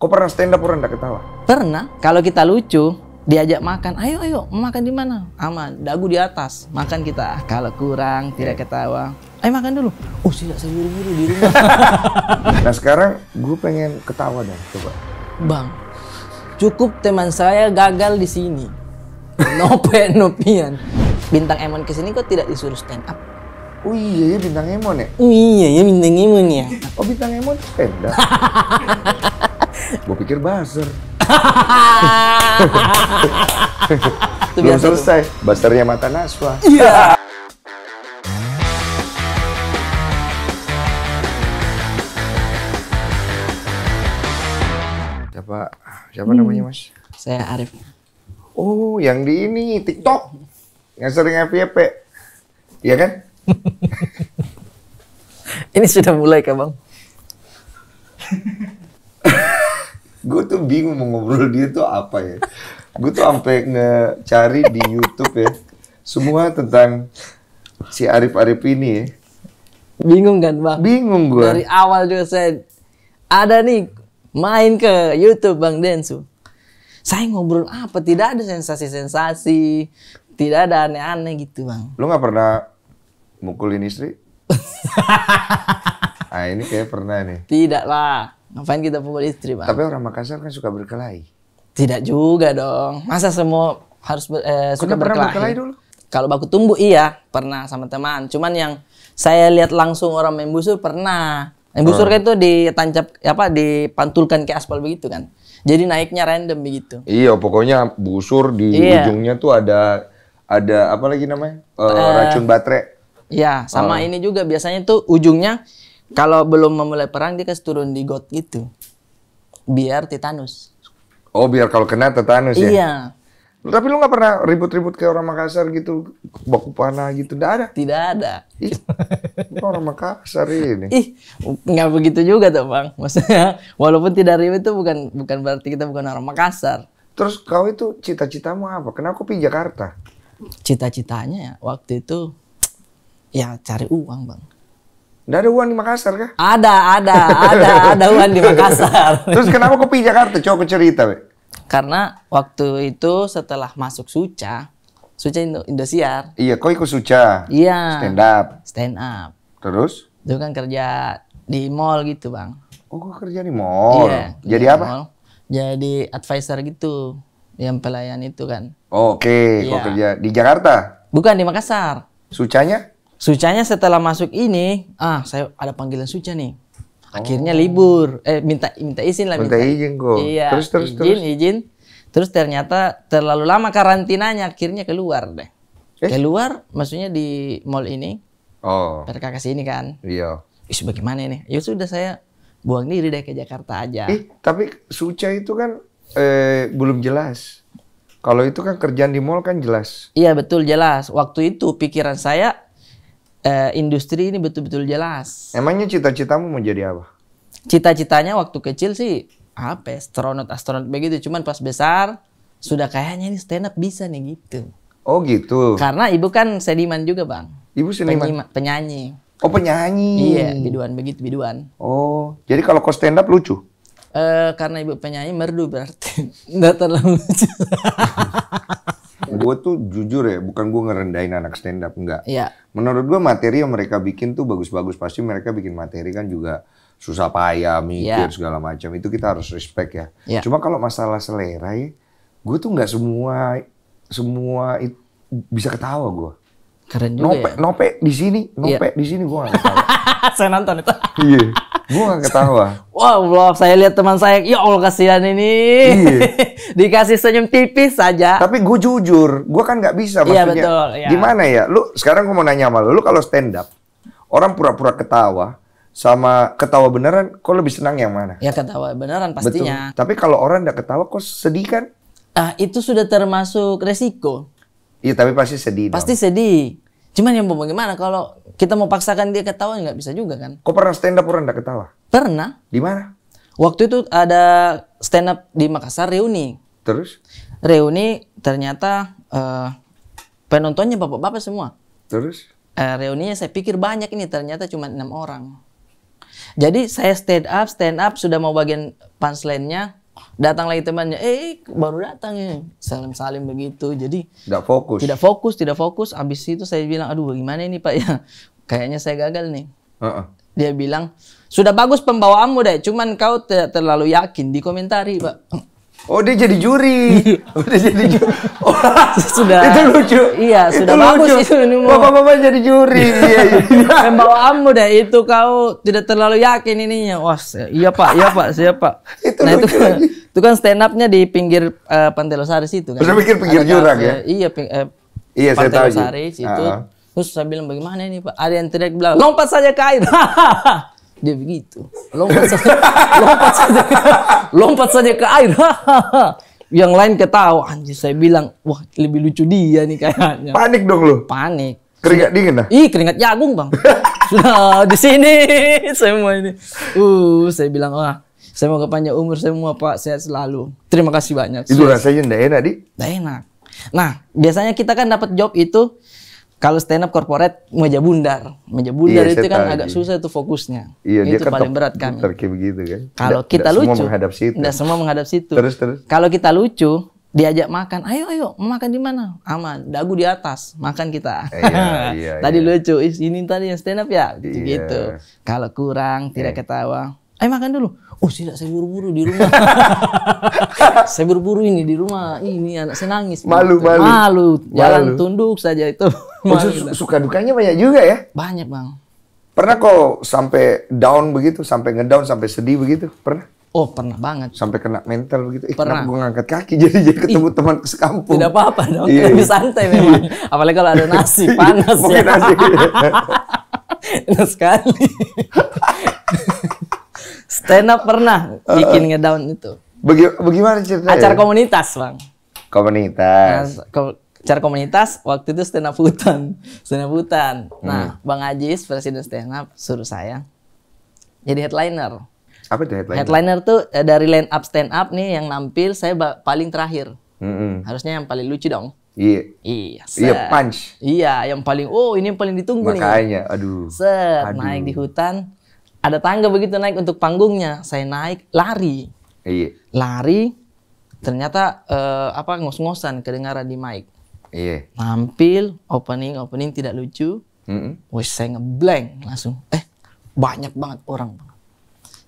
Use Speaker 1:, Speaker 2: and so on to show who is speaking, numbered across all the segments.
Speaker 1: Kau pernah stand up orang ketawa? Pernah. Kalau kita lucu, diajak makan, ayo ayo makan di mana? Aman, dagu di atas. Makan kita. Kalau kurang tidak iya. ketawa, ayo makan dulu. Oh tidak, saya buru-buru di rumah.
Speaker 2: nah sekarang gue pengen ketawa dong, coba.
Speaker 1: Bang, cukup teman saya gagal di sini. No pen, no pian. Bintang Emon kesini kok tidak disuruh stand up? Oh iya iya bintang Emon ya? Oh iya ya bintang Emon ya. Oh bintang Emon stand up.
Speaker 2: Gue pikir buzzer. Belum selesai. Buzzernya mata Naswa. Iya. Siapa? Siapa namanya mas? Hmm, saya Arif. Oh, yang di ini TikTok yang sering FYP, iya kan? ini sudah mulai, kan bang. gue tuh bingung mau ngobrol dia tuh apa ya. Gue tuh sampai ngecari di YouTube ya. Semua tentang si Arif Arif ini ya. Bingung kan bang? Bingung gue. Dari
Speaker 1: awal juga saya ada nih main ke YouTube bang Densu. Saya ngobrol apa? Tidak ada sensasi-sensasi, tidak ada aneh-aneh
Speaker 2: gitu bang. Lu nggak pernah mukulin istri? ah ini kayak pernah nih.
Speaker 1: Tidak lah. Ngapain kita pukul istri, Bang? Tapi orang Makassar kan suka berkelahi. Tidak juga dong. Masa semua harus ber, eh, suka pernah berkelahi? berkelahi dulu? Kalau baku tumbuh iya, pernah sama teman. Cuman yang saya lihat langsung orang main busur pernah. Main busur hmm. kan itu ditancap apa dipantulkan ke aspal begitu kan. Jadi naiknya random begitu.
Speaker 2: Iya, pokoknya busur di iya. ujungnya tuh ada ada apa lagi namanya? Uh, uh, racun baterai.
Speaker 1: Iya, sama uh. ini juga biasanya tuh ujungnya kalau belum memulai perang dia kasih turun di got gitu. Biar
Speaker 2: Titanus. Oh, biar kalau kena Titanus ya. Iya. Tapi lu nggak pernah ribut-ribut kayak orang Makassar gitu, baku panah gitu, tidak ada? Tidak ada. Ih, orang
Speaker 1: Makassar ini. Ih, nggak begitu juga tuh bang. Maksudnya, walaupun tidak ribut itu bukan
Speaker 2: bukan berarti kita bukan orang Makassar. Terus kau itu cita-citamu apa? Kenapa kau kopi Jakarta?
Speaker 1: Cita-citanya ya waktu itu ya cari uang bang.
Speaker 2: Nggak ada Wan di Makassar kah? Ada, ada, ada, ada Wan di Makassar. Terus kenapa kopi Jakarta? Coba aku cerita, be.
Speaker 1: Karena waktu itu setelah masuk Suca, Suca Indo Indosiar.
Speaker 2: Iya, kok ikut Suca? Iya. Stand up. Stand up. Terus?
Speaker 1: Itu kan kerja di mall gitu, Bang. Oh, kok kerja di mall? Iya. Jadi apa? Mall. Jadi advisor gitu, yang pelayan itu kan.
Speaker 2: Oh, oke, okay. iya. kok
Speaker 1: kerja di Jakarta? Bukan, di Makassar. Sucanya? Sucanya setelah masuk ini, ah saya ada panggilan Suca nih. Akhirnya oh. libur, eh minta minta izin lah. Minta, minta izin kok. Iya. Terus terus izin, terus. izin. Terus ternyata terlalu lama karantinanya, akhirnya keluar deh. Eh? Keluar, maksudnya di mall ini. Oh. kakak sini kan.
Speaker 2: Iya. Isu bagaimana ini?
Speaker 1: Ya sudah saya buang diri deh ke Jakarta aja. Eh,
Speaker 2: tapi Suca itu kan eh, belum jelas. Kalau itu kan kerjaan di mall kan jelas.
Speaker 1: Iya betul jelas. Waktu itu pikiran saya uh, industri ini betul-betul jelas.
Speaker 2: Emangnya cita-citamu mau jadi apa?
Speaker 1: Cita-citanya waktu kecil sih apa? Ya, astronot, astronot begitu. Cuman pas besar sudah kayaknya ini stand up bisa nih gitu. Oh gitu. Karena ibu kan seniman juga bang. Ibu seniman. Penyima, penyanyi. Oh penyanyi. Iya
Speaker 2: biduan begitu biduan. Oh jadi kalau kau stand up lucu?
Speaker 1: Eh uh, karena ibu penyanyi merdu berarti nggak terlalu lucu.
Speaker 2: gue tuh jujur ya, bukan gue ngerendahin anak stand up enggak. Iya. Menurut gue materi yang mereka bikin tuh bagus-bagus pasti mereka bikin materi kan juga susah payah mikir ya. segala macam itu kita harus respect ya. ya. Cuma kalau masalah selera ya, gue tuh nggak semua semua itu bisa ketawa gue. Keren juga. Nope, ya? nope di sini, iya. nope yeah. di sini gua gak ketawa. saya nonton itu. Iya. yeah. Gua gak ketawa.
Speaker 1: Wah, wow, saya lihat teman saya, ya Allah kasihan ini. Iya. Yeah. Dikasih senyum tipis saja.
Speaker 2: Tapi gua jujur, gua kan nggak bisa iya, maksudnya. Iya yeah, betul. yeah. Gimana ya? Lu sekarang gua mau nanya sama lu, lu kalau stand up, orang pura-pura ketawa sama ketawa beneran, kok lebih senang yang mana?
Speaker 1: Ya ketawa beneran pastinya. Betul. Tapi
Speaker 2: kalau orang nggak ketawa, kok sedih kan?
Speaker 1: Ah, itu sudah termasuk resiko.
Speaker 2: Iya tapi pasti sedih. Pasti dong.
Speaker 1: sedih. Cuman yang bagaimana kalau kita mau paksakan dia ketawa nggak bisa juga kan? Kok pernah stand up orang nggak ketawa? Pernah. Di mana? Waktu itu ada stand up di Makassar reuni. Terus? Reuni ternyata uh, penontonnya bapak-bapak semua. Terus? Uh, reuninya saya pikir banyak ini ternyata cuma enam orang. Jadi saya stand up, stand up sudah mau bagian punchline-nya datang lagi temannya eh baru datang ya salim salim begitu jadi
Speaker 2: tidak fokus tidak
Speaker 1: fokus tidak fokus abis itu saya bilang aduh bagaimana ini pak ya kayaknya saya gagal nih uh-uh. dia bilang sudah bagus pembawaanmu deh cuman kau tidak terlalu yakin di komentari pak
Speaker 2: Oh, oh dia jadi juri. Oh dia jadi juri. Oh, sudah. Itu lucu.
Speaker 1: Iya, sudah lucu. bagus itu ini mau
Speaker 2: Bapak-bapak jadi juri. iya, iya. Membawa amu deh
Speaker 1: itu kau tidak terlalu yakin ininya. Wah, iya Pak, iya Pak, siapa, itu nah, itu kan, itu kan stand up-nya di pinggir uh, Pantai Losari situ kan. Saya pikir pinggir jurang ya. Iya, ping, eh,
Speaker 2: iya saya tahu. Losari situ. Uh
Speaker 1: -huh. Terus saya bilang bagaimana ini Pak? Ada yang teriak bilang, "Lompat saja kain, dia begitu. Lompat saja, lompat saja, ke, lompat saja ke air. yang lain ketawa. Anjir saya bilang, wah lebih lucu dia nih kayaknya. Panik dong lu? Panik. Keringat dingin lah? Ih, keringat jagung bang. Sudah di sini semua ini. Uh, saya bilang, wah saya mau ke panjang umur, semua Pak sehat selalu. Terima kasih banyak. Itu
Speaker 2: rasanya enak, Di?
Speaker 1: enak. Nah, biasanya kita kan dapat job itu kalau stand up corporate meja bundar, meja bundar iya, itu kan agak gitu. susah tuh fokusnya. Iya, itu dia kan paling berat kami.
Speaker 2: begitu kan. Kalau kita lucu, semua situ. tidak semua
Speaker 1: menghadap situ. Terus terus. Kalau kita lucu, diajak makan, ayo ayo makan di mana? Aman, dagu di atas, makan kita. iya, iya, iya tadi iya. lucu, ini tadi yang stand up ya, iya. gitu. Iya. Kalau kurang, tidak eh. ketawa, ayo makan dulu oh tidak saya buru-buru di rumah saya buru-buru ini di rumah ini anak saya nangis malu gitu. malu malu jalan malu. tunduk saja itu oh, malu, suka dukanya banyak juga ya banyak bang
Speaker 2: pernah kok sampai down begitu sampai ngedown sampai sedih begitu pernah Oh pernah banget. Sampai kena mental begitu. Eh, pernah. Gue ngangkat kaki jadi jadi ketemu Ih, teman sekampung. Tidak apa-apa dong. Iya, Lebih santai memang. Iya. Apalagi kalau ada nasi iya, panas Mungkin ya. Nasi.
Speaker 1: Enak sekali. Stand up pernah eh, bikin eh. ngedown itu.
Speaker 2: bagaimana ceritanya? Acara
Speaker 1: komunitas, Bang.
Speaker 2: Komunitas.
Speaker 1: Nah, acara komunitas waktu itu stand up hutan. Stand up hutan. Nah, hmm. Bang Ajis presiden stand up suruh saya jadi headliner.
Speaker 2: Apa itu headliner? Headliner
Speaker 1: tuh eh, dari line up stand up nih yang nampil saya paling terakhir. -hmm. Harusnya yang paling lucu dong.
Speaker 2: Iya. Iya. Iya punch.
Speaker 1: Iya, yang paling oh
Speaker 2: ini yang paling ditunggu Makanya, nih. Makanya, aduh.
Speaker 1: Set aduh. naik di hutan, ada tangga begitu naik untuk panggungnya saya naik lari iya. lari ternyata uh, apa ngos-ngosan kedengaran di mic iya. nampil opening opening tidak lucu mm -hmm. saya ngeblank langsung eh banyak banget orang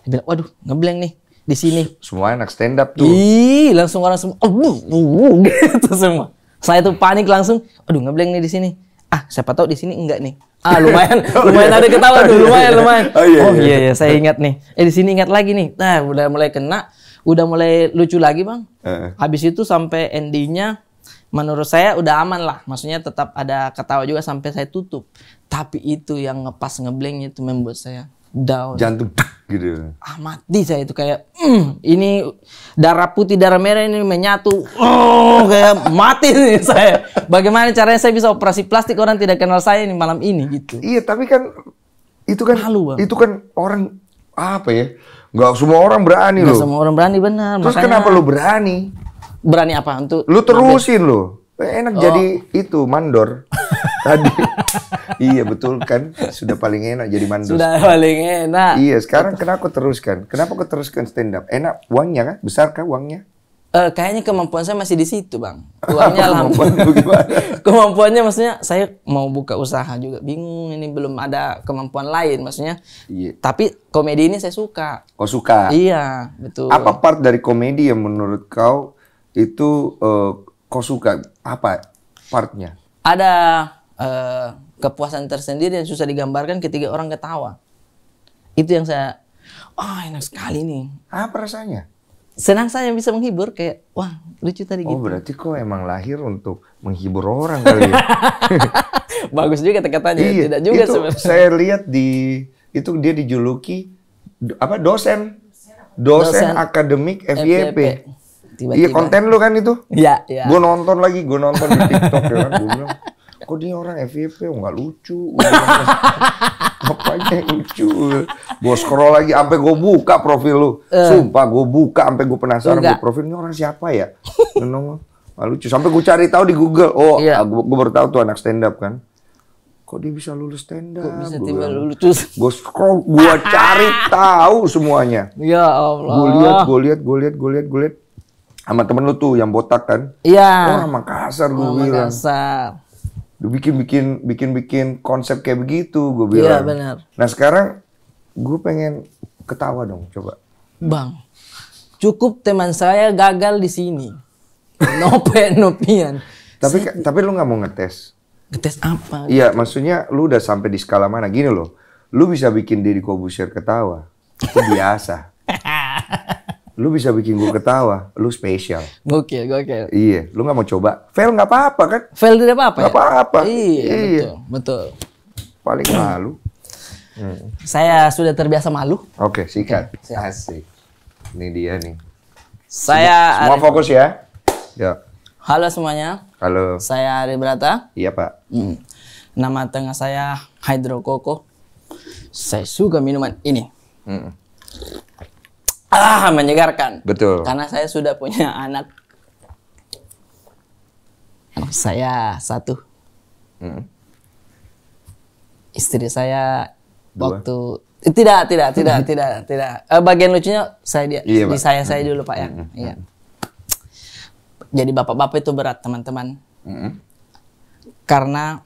Speaker 1: saya bilang waduh ngeblank nih di sini semua anak stand up tuh ih langsung orang semua oh, buh, buh, buh, gitu semua saya tuh panik langsung aduh ngeblank nih di sini ah siapa tahu di sini enggak nih Ah lumayan, oh, iya. lumayan ada ketawa tuh, lumayan, lumayan. Oh iya, oh, iya. iya, iya. saya ingat nih. Eh di sini ingat lagi nih. Nah, udah mulai kena, udah mulai lucu lagi bang. Uh. Habis itu sampai endingnya, menurut saya udah aman lah. Maksudnya tetap ada ketawa juga sampai saya tutup. Tapi itu yang ngepas ngeblengnya itu membuat saya down jantung gitu ya. ah mati saya itu kayak mm, ini darah putih darah merah ini menyatu oh kayak mati nih saya bagaimana caranya saya bisa operasi plastik orang tidak kenal saya ini malam ini gitu
Speaker 2: iya tapi kan itu kan Malu, itu kan orang apa ya Gak semua orang berani nggak loh semua
Speaker 1: orang berani benar terus makanya, kenapa lu berani berani apa untuk lu terusin
Speaker 2: lo enak oh. jadi itu mandor tadi. iya betul kan, sudah paling enak jadi mandor Sudah paling enak. Iya, sekarang kenapa aku teruskan? Kenapa aku teruskan stand up? Enak uangnya kan? besar kan uangnya? Uh, kayaknya kemampuan saya masih di situ, Bang. Uangnya kemampuan
Speaker 1: Kemampuannya maksudnya saya mau buka usaha juga bingung ini belum ada kemampuan lain maksudnya.
Speaker 2: Iya. Tapi komedi ini saya suka. Oh, suka.
Speaker 1: Iya, betul.
Speaker 2: Apa part dari komedi yang menurut kau itu uh, kau suka? Apa partnya?
Speaker 1: Ada Eh, kepuasan tersendiri yang susah digambarkan ketika orang ketawa. Itu yang saya, oh enak sekali nih. Apa rasanya? Senang saya bisa menghibur kayak, wah
Speaker 2: lucu tadi oh, gitu. Oh berarti kok emang lahir untuk menghibur orang kali ya?
Speaker 1: Bagus juga kata-katanya, iya, tidak juga itu sebenarnya. Saya
Speaker 2: lihat di, itu dia dijuluki apa dosen dosen, dosen akademik FYP. Iya konten lu kan itu? Iya. Ya. Gue nonton lagi, gue nonton di TikTok ya kan. Gue bilang, kok dia orang FVP oh, nggak lucu apanya yang lucu gue scroll lagi sampai gue buka profil lu uh. sumpah gue buka sampai gue penasaran gue profilnya orang siapa ya nongol nggak lucu sampai gue cari tahu di Google oh yeah. gue, gue baru tahu tuh anak stand up kan kok dia bisa lulus stand up bisa tiba lulus gue scroll gue cari tahu semuanya ya Allah gue lihat gue lihat gue lihat gue lihat gue lihat sama temen lu tuh yang botak kan iya yeah. orang Makassar gue oh, bilang Makassar lu bikin bikin bikin bikin konsep kayak begitu gue iya, bilang. Iya benar. Nah sekarang gue pengen ketawa dong coba.
Speaker 1: Bang, cukup teman saya gagal di sini.
Speaker 2: No pain Tapi saya... tapi lu nggak mau ngetes?
Speaker 1: Ngetes apa?
Speaker 2: Iya maksudnya lu udah sampai di skala mana gini loh. Lu bisa bikin diri kobusir ketawa. Itu biasa. lu bisa bikin gue ketawa, lu spesial. Oke, oke. Iya, lu nggak mau coba, fail nggak apa-apa kan? Fail tidak apa-apa. Ya? Nggak apa apa-apa. Iya, iya, betul, betul. Paling malu. Hmm.
Speaker 1: Saya sudah terbiasa malu.
Speaker 2: Oke, okay, sikat. Okay, eh, siap. Asik. Ini dia nih. Saya semua fokus ya. Ya.
Speaker 1: Halo semuanya.
Speaker 2: Halo. Saya Ari Brata. Iya Pak. Hmm.
Speaker 1: Nama tengah saya Hydro Coco. Saya suka minuman ini. Hmm ah menyegarkan. Betul. Karena saya sudah punya anak. Anak saya satu. Hmm. Istri saya Dua. waktu eh, tidak tidak tidak tidak tidak. Eh, bagian lucunya saya dia iya, di saya saya dulu pak ya. Hmm, hmm, hmm. Iya. Jadi bapak-bapak itu berat teman-teman. Hmm. Karena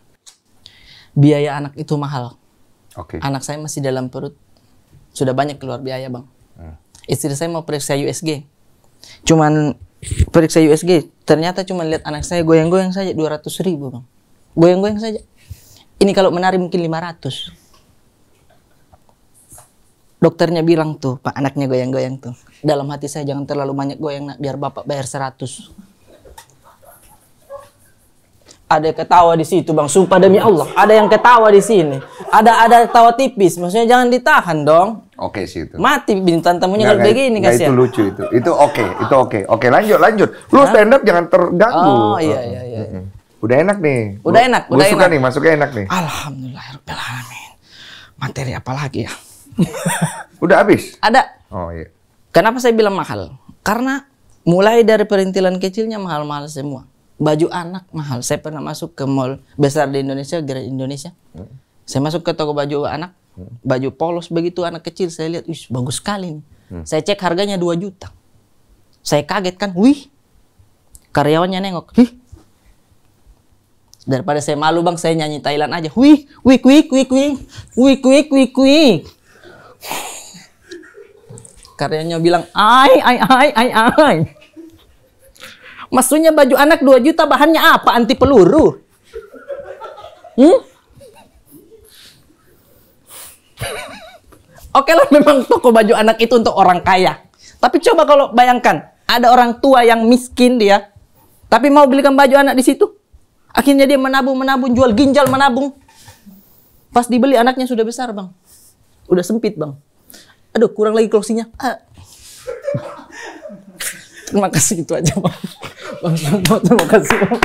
Speaker 1: biaya anak itu mahal. Okay. Anak saya masih dalam perut sudah banyak keluar biaya bang istri saya mau periksa USG cuman periksa USG ternyata cuma lihat anak saya goyang-goyang saja 200 ribu bang goyang-goyang saja ini kalau menari mungkin 500 dokternya bilang tuh pak anaknya goyang-goyang tuh dalam hati saya jangan terlalu banyak goyang nak biar bapak bayar 100 ada ketawa di situ bang sumpah demi Allah ada yang ketawa di sini ada ada ketawa tipis maksudnya jangan ditahan dong oke okay, sih itu mati bintang temunya kalau begini kasih itu
Speaker 2: lucu itu itu oke okay, itu oke okay. oke okay, lanjut lanjut lu stand up jangan terganggu oh iya iya iya udah enak nih udah enak gua, udah enak. nih masuknya enak nih
Speaker 1: alhamdulillah alamin materi apa lagi ya udah habis ada oh iya kenapa saya bilang mahal karena mulai dari perintilan kecilnya mahal-mahal semua baju anak mahal. Saya pernah masuk ke mall besar di Indonesia, Grand Indonesia. Hmm. Saya masuk ke toko baju anak, hmm. baju polos begitu anak kecil. Saya lihat, wih bagus sekali nih. Hmm. Saya cek harganya 2 juta. Saya kaget kan, wih. Karyawannya nengok, wih. Daripada saya malu bang, saya nyanyi Thailand aja. Wih, wih, wih, wih, wih, wih, wih, wih, wih. Karyanya bilang, ai, ai, ai, ai, ai. Maksudnya baju anak 2 juta bahannya apa? Anti peluru. Hmm? Oke lah memang toko baju anak itu untuk orang kaya. Tapi coba kalau bayangkan, ada orang tua yang miskin dia, tapi mau belikan baju anak di situ. Akhirnya dia menabung, menabung, jual ginjal, menabung. Pas dibeli anaknya sudah besar, Bang. Udah sempit, Bang. Aduh, kurang lagi closingnya. Uh, Terima kasih itu aja Bang. Bang Sambo, terima kasih Bang.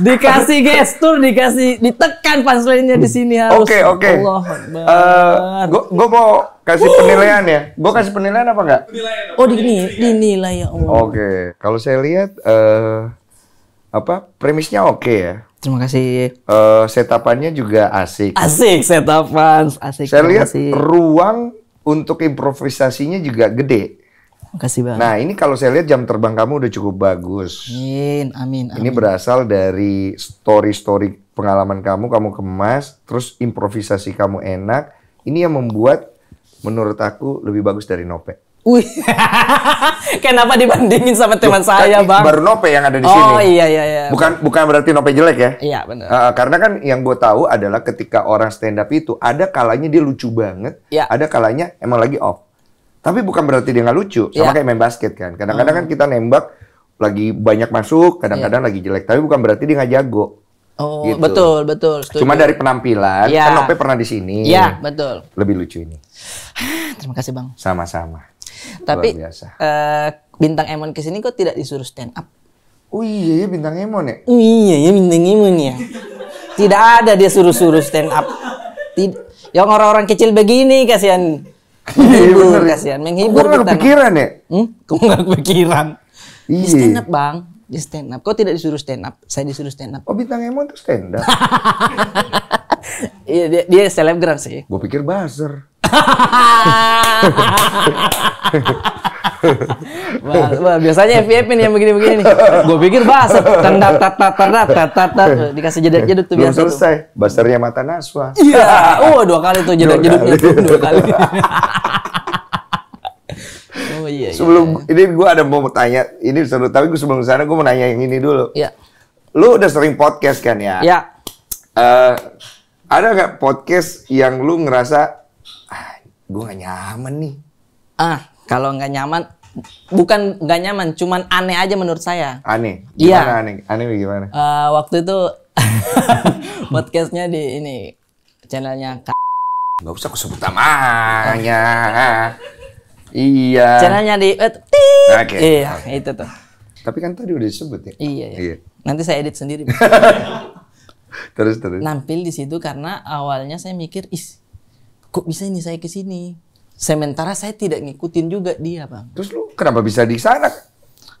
Speaker 1: dikasih gestur, dikasih ditekan punchline-nya di sini harus. Oke, okay, ya oke. Okay.
Speaker 2: uh, eh, gua, mau kasih penilaian ya. Gue kasih penilaian apa enggak? Penilaian. Oh, dinilai, dinilai ya Allah. Oke. Okay. Kalau saya lihat uh, apa? Premisnya oke okay ya. Terima kasih. Uh, eh, setupannya juga asik. Asik setupan.
Speaker 1: asik. Saya lihat kasih.
Speaker 2: ruang untuk improvisasinya juga gede.
Speaker 1: Makasih banget. Nah
Speaker 2: ini kalau saya lihat jam terbang kamu udah cukup bagus. Amin, amin. amin. Ini berasal dari story-story pengalaman kamu, kamu kemas, terus improvisasi kamu enak. Ini yang membuat menurut aku lebih bagus dari Nope. Wih, kenapa dibandingin sama teman Loh, saya, Bang? Baru Nope yang ada di oh, sini. Oh iya iya iya. Bukan bukan berarti Nope jelek ya? Iya benar. Uh, karena kan yang gue tahu adalah ketika orang stand up itu ada kalanya dia lucu banget, ya. ada kalanya emang lagi off. Tapi bukan berarti dia nggak lucu. Sama ya. kayak main basket kan. Kadang-kadang kan hmm. kan kita nembak lagi banyak masuk, kadang-kadang ya. lagi jelek. Tapi bukan berarti dia nggak jago.
Speaker 1: Oh, gitu. betul, betul. Setuju. Cuma dari
Speaker 2: penampilan, ya. kan Nope pernah di sini. Iya, betul. Lebih lucu ini. Terima kasih, Bang. Sama-sama.
Speaker 1: Tapi uh, bintang Emon kesini kok tidak disuruh stand up? Oh iya iya bintang Emon ya? Oh iya iya bintang Emon ya. tidak ada dia suruh-suruh stand up. Tid yang orang-orang kecil begini kasihan iya, menghibur ya. kasihan menghibur kok kita. kepikiran
Speaker 2: ya? Hmm? Kok nggak kepikiran? Iya. stand up
Speaker 1: bang, di stand up. Kok tidak disuruh stand up? Saya disuruh stand up. Oh bintang Emon tuh stand up. Iya dia, dia selebgram sih.
Speaker 2: Gue pikir buzzer
Speaker 1: wah, wah, biasanya FVP nih yang begini-begini nih. Gue pikir bahasa tanda-tata,
Speaker 2: tata-tata, dikasih jeda-jeda tuh biasa. selesai. Basarnya mata Naswa. Iya. Oh, dua kali tuh jeda jeda tuh dua kali. oh iya, iya. Sebelum ini gue ada mau tanya, ini seru tapi gue sebelum sana gue mau nanya yang ini dulu. Iya. Lu udah sering podcast kan ya? Iya. Uh, ada nggak podcast yang lu ngerasa gue gak nyaman nih.
Speaker 1: Ah, kalau gak nyaman, bukan gak nyaman, cuman aneh aja menurut saya.
Speaker 2: Aneh? Iya. Gimana iya. aneh? Aneh gimana?
Speaker 1: Uh, waktu itu podcastnya di
Speaker 2: ini, channelnya K Gak usah aku sebut namanya. iya. Channelnya di... Eh, okay. Iya, okay. itu tuh. Tapi kan tadi udah disebut ya? Iya, iya. iya.
Speaker 1: Nanti saya edit sendiri.
Speaker 2: terus, terus. Nampil
Speaker 1: di situ karena awalnya saya mikir, is kok bisa ini saya ke sini? Sementara saya tidak ngikutin juga dia, Bang. Terus lu
Speaker 2: kenapa bisa di sana?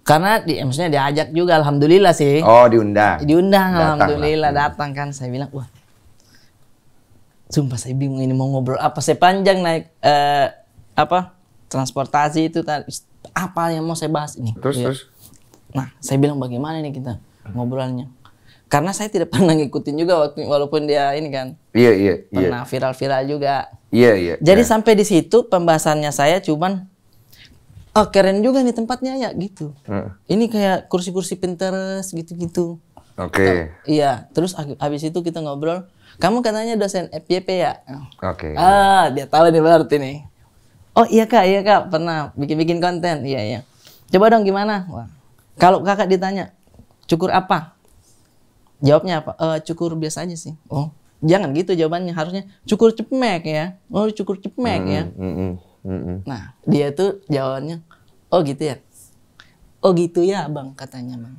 Speaker 1: Karena di, maksudnya diajak juga, alhamdulillah sih. Oh, diundang. Diundang, datang alhamdulillah lah. Hmm. datang kan. Saya bilang, wah, sumpah saya bingung ini mau ngobrol apa. saya panjang naik eh, apa transportasi itu apa yang mau saya bahas ini. Terus, ya. terus. Nah, saya bilang bagaimana nih kita ngobrolnya? Karena saya tidak pernah ngikutin juga waktu, walaupun dia ini kan.
Speaker 2: Iya, iya. iya. Pernah
Speaker 1: viral-viral juga
Speaker 2: Iya yeah, iya. Yeah, Jadi yeah.
Speaker 1: sampai di situ pembahasannya saya cuman oh keren juga nih tempatnya ya gitu. Hmm. Ini kayak kursi-kursi Pinterest gitu-gitu. Oke. Okay. iya, terus habis itu kita ngobrol, kamu katanya dosen FYP ya? Oke. Okay. Ah, dia tahu nih berarti nih. Oh iya kak, iya kak, pernah bikin-bikin konten, iya iya. Coba dong gimana? Kalau kakak ditanya, cukur apa? Jawabnya apa? E, cukur biasa aja sih. Oh, jangan gitu jawabannya harusnya cukur cepmek ya oh cukur cepmek mm, ya mm, mm, nah dia tuh jawabannya oh gitu ya oh gitu ya bang katanya bang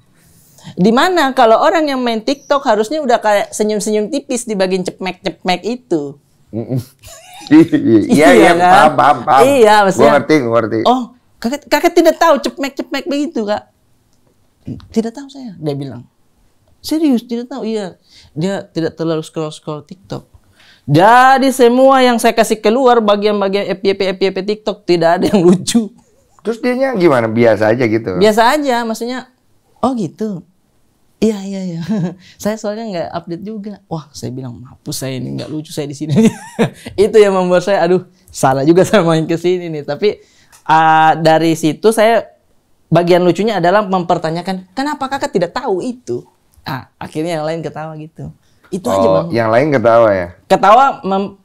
Speaker 1: Dimana kalau orang yang main TikTok harusnya udah kayak senyum-senyum tipis di bagian cepmek-cepmek itu.
Speaker 2: iya, iya, iya, iya kan? paham, paham, paham. Iya, maksudnya. Gua ngerti, gua ngerti. Oh,
Speaker 1: kakek kakek tidak tahu cepmek-cepmek begitu, Kak. Tidak tahu saya, dia bilang. Serius, tidak tahu. Iya, dia tidak terlalu scroll-scroll TikTok. Jadi semua yang saya kasih keluar bagian-bagian FYP FYP TikTok tidak ada yang
Speaker 2: lucu. Terus dianya gimana? Biasa aja gitu. Biasa
Speaker 1: aja, maksudnya oh gitu. Iya iya iya. saya soalnya nggak update juga. Wah, saya bilang mampus saya ini nggak lucu saya di sini. Itu yang membuat saya aduh, salah juga saya main ke sini nih. Tapi uh, dari situ saya bagian lucunya adalah mempertanyakan kenapa kakak tidak tahu itu ah akhirnya yang lain ketawa gitu itu oh, aja bang
Speaker 2: yang lain ketawa ya
Speaker 1: ketawa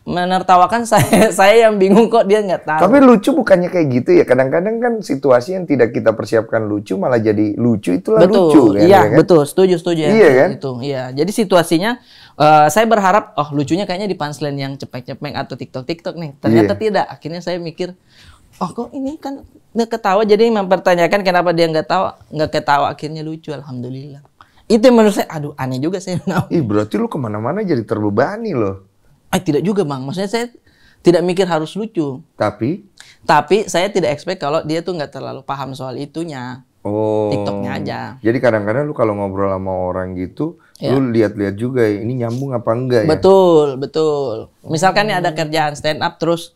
Speaker 1: menertawakan saya saya yang bingung kok dia nggak tahu tapi
Speaker 2: lucu bukannya kayak gitu ya kadang-kadang kan situasi yang tidak kita persiapkan lucu malah jadi lucu itulah betul, lucu kan iya ya kan? betul setuju setuju ya, iya kan itu
Speaker 1: iya jadi situasinya uh, saya berharap oh lucunya kayaknya di punchline yang cepet-cepet atau tiktok tiktok nih ternyata yeah. tidak akhirnya saya mikir oh kok ini kan nggak ketawa jadi mempertanyakan kenapa dia nggak tahu nggak ketawa akhirnya lucu alhamdulillah itu yang menurut saya, aduh aneh juga saya. Ih, berarti lu kemana-mana jadi terbebani loh. Eh, tidak juga bang, maksudnya saya tidak mikir harus lucu. Tapi? Tapi saya tidak expect kalau dia tuh nggak terlalu paham soal itunya.
Speaker 2: Oh. TikToknya aja. Jadi kadang-kadang lu kalau ngobrol sama orang gitu, ya. lu lihat-lihat juga ya, ini nyambung apa enggak ya? Betul, betul.
Speaker 1: Misalkan oh. ada kerjaan stand up terus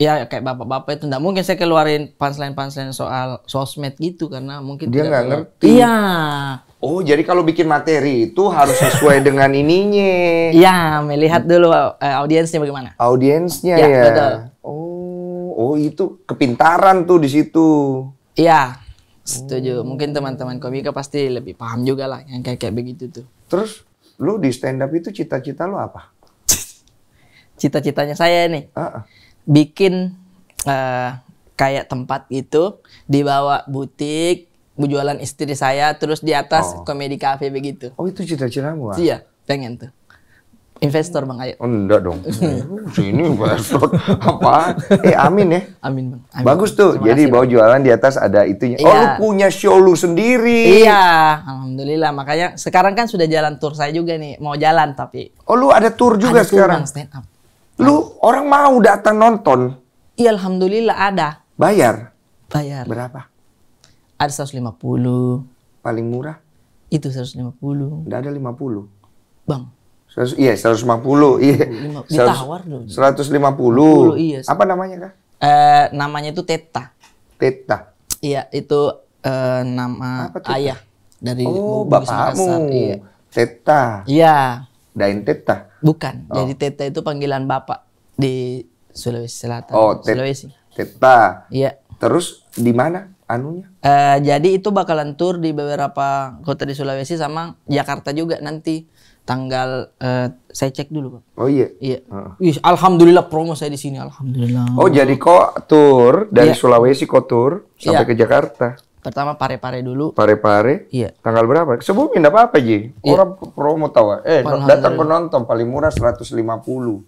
Speaker 1: Ya kayak bapak-bapak itu tidak mungkin saya keluarin punchline-punchline soal sosmed gitu karena mungkin dia nggak ngerti. Iya.
Speaker 2: Oh jadi kalau bikin materi itu harus sesuai dengan ininya. Iya melihat dulu uh, audiensnya bagaimana. Audiensnya ya. ya. Betul. Oh oh itu kepintaran tuh di situ.
Speaker 1: Iya setuju. Oh. Mungkin teman-teman komika pasti
Speaker 2: lebih paham juga lah yang kayak kayak begitu tuh. Terus lu di stand up itu cita-cita lu apa?
Speaker 1: Cita-citanya saya nih. Uh -uh bikin uh, kayak tempat gitu dibawa butik jualan istri saya terus di atas oh. komedi kafe begitu. Oh itu cita-citamu? Iya pengen tuh. Investor bang
Speaker 2: Ayo. Oh, enggak dong. Oh, sini investor apa? Eh amin ya. Amin bang. Amin. Bagus tuh. Terima Jadi bawa jualan di atas ada itunya. Iya. Oh lu iya. punya show lu sendiri. Iya.
Speaker 1: Alhamdulillah. Makanya sekarang kan sudah jalan tour saya juga nih. Mau jalan tapi.
Speaker 2: Oh lu ada tour juga ada sekarang? Tour, bang, stand up. Lu orang mau datang nonton.
Speaker 1: Iya, alhamdulillah ada.
Speaker 2: Bayar. Bayar. Berapa? Ada 150. Paling murah? Itu 150. Enggak ada 50. Bang. 100, iya, 150. Iya. Ditawar dong. 150. 50, iya. Apa
Speaker 1: namanya, Kak? Eh, namanya itu Teta. Teta. Iya, itu
Speaker 2: eh, nama ayah dari Oh, bapakmu. Iya. Teta.
Speaker 1: Iya.
Speaker 2: Dain Teta?
Speaker 1: Bukan. Oh. Jadi Teta itu panggilan bapak di Sulawesi Selatan. Oh, te Sulawesi.
Speaker 2: Teta. Iya. Terus di mana
Speaker 1: anunya? Uh, jadi itu bakalan tur di beberapa kota di Sulawesi sama Jakarta juga nanti tanggal uh, saya cek dulu, Pak. Oh iya. Iya. Uh. alhamdulillah promo saya di sini alhamdulillah. Oh, jadi
Speaker 2: kok tur dari yeah. Sulawesi kok tur sampai yeah. ke Jakarta. Pertama pare-pare dulu. Pare-pare? Iya. Tanggal berapa? Sebelumnya enggak apa-apa, Ji. Iya. Orang promo tahu. Eh, datang penonton paling murah 150.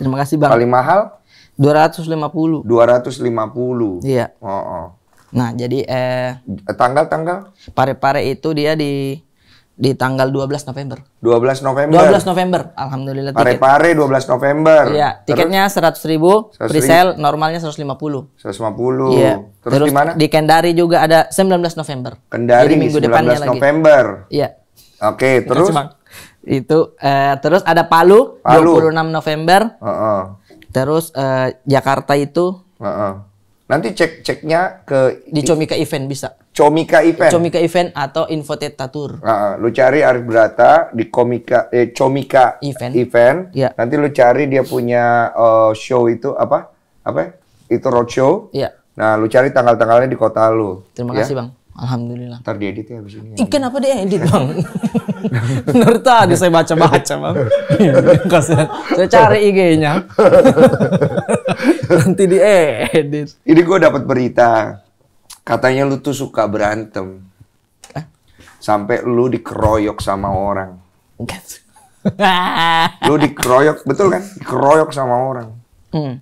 Speaker 2: Terima kasih, Bang. Paling mahal? 250. 250. Iya. Oh, oh. Nah,
Speaker 1: jadi eh tanggal-tanggal pare-pare itu dia di di tanggal 12 November.
Speaker 2: 12 November. 12
Speaker 1: November. Alhamdulillah tiket.
Speaker 2: Pare-pare 12 November. Iya, tiketnya
Speaker 1: Terus, 100 ribu, presale normalnya 150.
Speaker 2: 150. Iya. Terus, Terus di
Speaker 1: Di Kendari juga ada 19 November. Kendari Jadi minggu 19 depannya November. Lagi. Iya.
Speaker 2: Oke, okay, terus
Speaker 1: itu uh, terus ada Palu, Palu. 26 November. Uh -uh. Terus uh, Jakarta itu uh -uh. Nanti cek ceknya
Speaker 2: ke di Comika Event bisa. Comika Event. Comika
Speaker 1: Event atau Infotet Tatur.
Speaker 2: lu cari Arif Brata di Comika eh Comika Event. Event. Ya. Nanti lu cari dia punya uh, show itu apa? Apa? Itu roadshow. Iya. Nah, lu cari tanggal-tanggalnya di kota lu. Terima ya? kasih, Bang. Alhamdulillah. Ntar diedit ya abis ini.
Speaker 1: Ikan apa edit bang?
Speaker 2: Ntar tadi saya baca-baca bang.
Speaker 1: saya cari IG-nya.
Speaker 2: Nanti di edit. Ini gue dapat berita, katanya lu tuh suka berantem. Sampai lu dikeroyok sama orang. lu dikeroyok, betul kan? Dikeroyok sama orang. Hmm.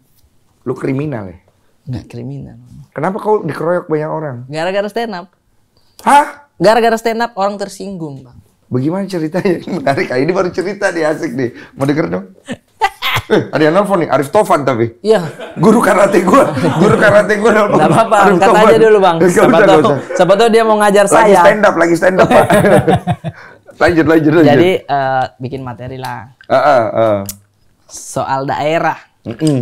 Speaker 2: Lu kriminal ya? Enggak kriminal. Kenapa kau dikeroyok banyak orang?
Speaker 1: Gara-gara stand up. Hah? Gara-gara stand up orang tersinggung, Bang.
Speaker 2: Bagaimana ceritanya? Menarik. Ah. Ini baru cerita nih, asik nih. Mau denger dong? Eh, ada yang nelfon nih, Arif Tovan tapi. Iya. Guru karate gue, guru karate gue nelfon. Gak apa-apa, angkat Tovan. aja dulu bang. Eh, siapa tau dia mau ngajar lagi saya. Lagi stand up, lagi stand up. lanjut, lanjut, lanjut. Jadi
Speaker 1: uh, bikin materi lah.
Speaker 2: Uh, uh, uh.
Speaker 1: Soal daerah, mm -mm.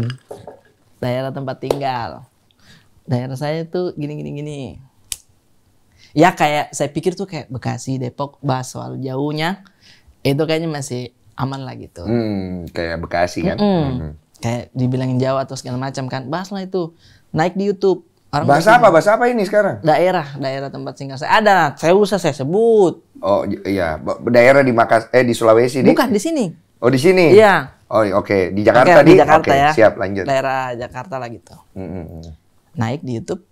Speaker 1: daerah tempat tinggal, daerah saya tuh gini gini gini. Ya kayak saya pikir tuh kayak Bekasi, Depok, bahas soal jauhnya itu kayaknya masih aman lah gitu.
Speaker 2: Hmm, kayak Bekasi kan? Mm -mm. Hmm.
Speaker 1: Kayak dibilangin Jawa atau segala macam kan. Bahaslah itu. Naik di YouTube. Orang bahasa apa? Bahasa apa ini sekarang? Daerah, daerah tempat tinggal
Speaker 2: saya. Ada, saya usah saya sebut. Oh iya, daerah di Makas eh di Sulawesi nih. Bukan di sini. Oh di sini. Iya. Oh oke, okay. di Jakarta di, di Jakarta okay, ya. Siap, lanjut.
Speaker 1: Daerah Jakarta lah gitu.
Speaker 2: Mm -hmm. Naik di YouTube.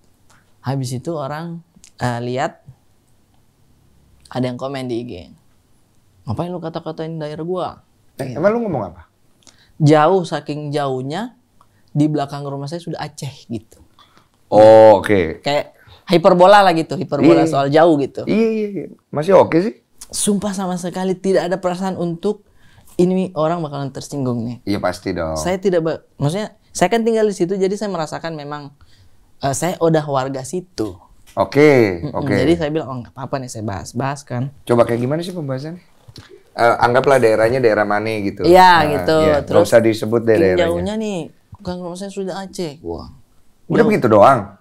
Speaker 1: Habis itu orang uh, lihat ada yang komen di IG. Ngapain lu kata-katain daerah gua? Eh, emang lu ngomong apa? Jauh saking jauhnya di belakang rumah saya sudah Aceh gitu.
Speaker 2: Oh, oke. Okay.
Speaker 1: Kayak hiperbola lah gitu, hiperbola iya, soal jauh gitu. Iya,
Speaker 2: iya, iya. Masih oke okay sih. Sumpah
Speaker 1: sama sekali tidak ada perasaan untuk ini orang bakalan tersinggung
Speaker 2: nih. Iya pasti dong. Saya
Speaker 1: tidak, maksudnya saya kan tinggal di situ, jadi saya merasakan memang uh, saya udah warga situ.
Speaker 2: Oke, okay, oke. Okay. Jadi saya
Speaker 1: bilang, oh apa-apa nih saya bahas-bahas kan.
Speaker 2: Coba kayak gimana sih pembahasannya? uh, anggaplah daerahnya daerah mana gitu. Iya nah, gitu. Ya. Terus Gak usah disebut deh daerahnya. Jauhnya
Speaker 1: nih, kan kalau saya sudah Aceh.
Speaker 2: Wah. Udah begitu doang.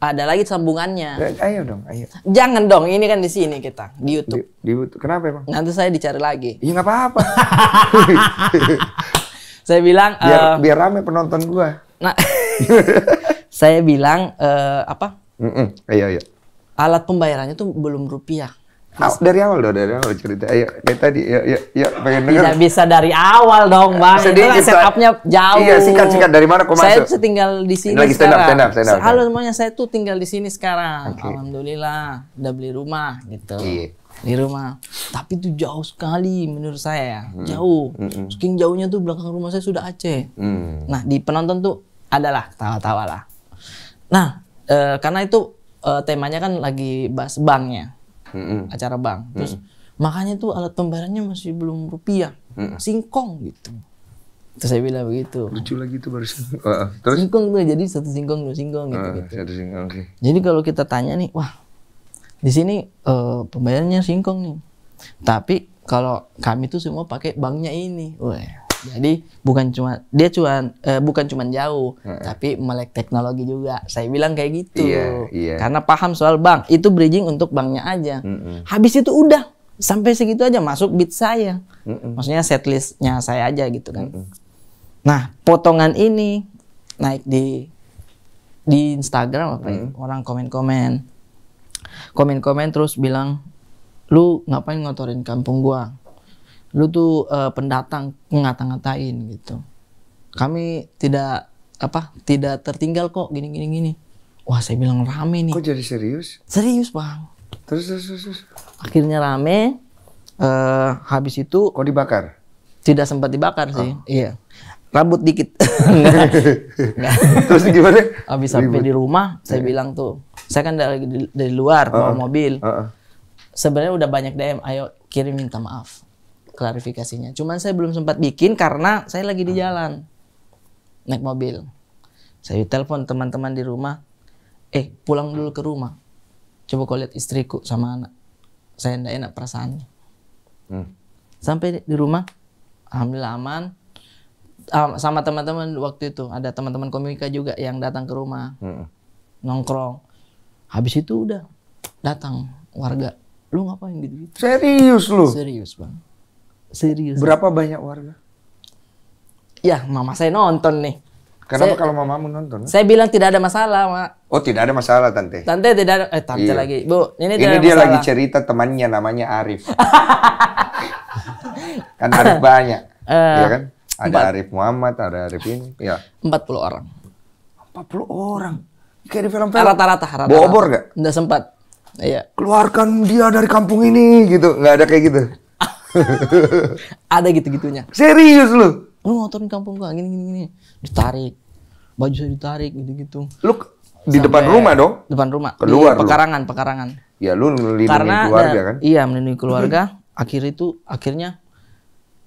Speaker 1: Ada lagi sambungannya. Eh,
Speaker 2: ayo dong, ayo.
Speaker 1: Jangan dong, ini kan di sini kita
Speaker 2: di YouTube. Di, di YouTube. Kenapa emang?
Speaker 1: Nanti saya dicari lagi. Iya nggak apa-apa. saya bilang biar, uh, biar rame penonton gua. Nah, saya bilang uh, apa?
Speaker 2: Mm -mm. Ayo, ayo.
Speaker 1: Alat pembayarannya tuh belum rupiah
Speaker 2: dari awal dong, dari awal cerita. Ayo, kayak tadi, yuk, ya, yuk, ya, yuk, ya, pengen denger. Tidak bisa dari awal dong, Bang. Sedih, itu kan setupnya jauh. Iya, singkat, singkat. Dari mana kok masuk? Saya tuh
Speaker 1: tinggal di sini Lagi stand up, stand up, stand up. Halo semuanya, saya tuh tinggal di sini sekarang. Okay. Alhamdulillah, udah beli rumah gitu. Iya. Di rumah. Tapi itu jauh sekali menurut saya. Hmm. Jauh. Hmm. Saking jauhnya tuh belakang rumah saya sudah Aceh. Hmm. Nah, di penonton tuh adalah tawa-tawa lah. Nah, e, karena itu e, temanya kan lagi bahas banknya mm-hmm. acara
Speaker 2: bank. Terus mm-hmm.
Speaker 1: makanya tuh alat pembayarannya masih belum rupiah,
Speaker 2: mm-hmm. singkong gitu. Terus saya bilang begitu. Lucu lagi tuh barusan. Uh, terus?
Speaker 1: Singkong tuh jadi satu singkong dua singkong gitu. Uh, gitu.
Speaker 2: Satu singkong. Okay.
Speaker 1: Jadi kalau kita tanya nih, wah di sini uh, pembayarannya singkong nih. Tapi kalau kami tuh semua pakai banknya ini. Wah. Jadi bukan cuma dia cuma uh, bukan cuma jauh, uh. tapi melek teknologi juga. Saya bilang kayak gitu. Iya, iya. Karena paham soal bank. Itu bridging untuk banknya aja. Mm -mm. Habis itu udah sampai segitu aja masuk bit saya. Mm -mm. Maksudnya setlistnya saya aja gitu kan. Mm -mm. Nah, potongan ini naik di di Instagram apa ya? Orang komen-komen. Komen-komen terus bilang, "Lu ngapain ngotorin kampung gua?" lu tuh uh, pendatang ngata-ngatain gitu. Kami tidak apa tidak tertinggal kok gini gini gini. Wah saya bilang rame nih. Kok jadi serius? Serius bang. Terus terus terus. terus. Akhirnya rame. Uh, habis itu. Kok dibakar? Tidak sempat dibakar sih. Oh, iya rambut dikit. Nggak. Nggak. Terus gimana? Habis sampai di rumah, saya yeah. bilang tuh, saya kan dari, dari luar uh, bawa oh, mobil. Uh, uh. Sebenarnya udah banyak DM, ayo kirim minta maaf klarifikasinya. Cuman saya belum sempat bikin karena saya lagi di hmm. jalan naik mobil. Saya telepon teman-teman di rumah, eh pulang dulu ke rumah. Coba kau lihat istriku sama anak. Saya ndak enak perasaannya. Hmm. Sampai di rumah, alhamdulillah aman. Um, sama teman-teman waktu itu ada teman-teman komika juga yang datang ke rumah hmm. nongkrong. Habis itu udah datang warga. Lu ngapain gitu? -gitu. Serius lu? Serius bang Serius. Berapa banyak warga? Ya, mama saya nonton nih. Kenapa saya, kalau mamamu nonton? Saya bilang tidak ada masalah, Mak.
Speaker 2: Oh, tidak ada masalah, Tante. Tante
Speaker 1: tidak ada eh tante iya. lagi. Bu, ini, ini tidak ada dia masalah. lagi
Speaker 2: cerita temannya namanya Arif. kan Arif banyak. Uh, ya kan? Ada empat, Arif Muhammad, ada Arif ini. Ya. 40 orang. 40 orang. Kayak di film-film. Rata-rata, rata-rata. Bobor gak? Nggak sempat. Iya. Keluarkan dia dari kampung ini gitu. Nggak ada kayak gitu.
Speaker 1: ada gitu-gitunya.
Speaker 2: Serius lu?
Speaker 1: Lu oh, ngotorin kampung gua gini gini gini. Ditarik. Baju saya ditarik gitu-gitu. Lu
Speaker 2: di depan rumah dong?
Speaker 1: Depan rumah. Keluar di pekarangan, lu. pekarangan.
Speaker 2: Ya lu melindungi Karena keluarga ada, kan?
Speaker 1: Iya, melindungi keluarga. Hmm. Akhir itu akhirnya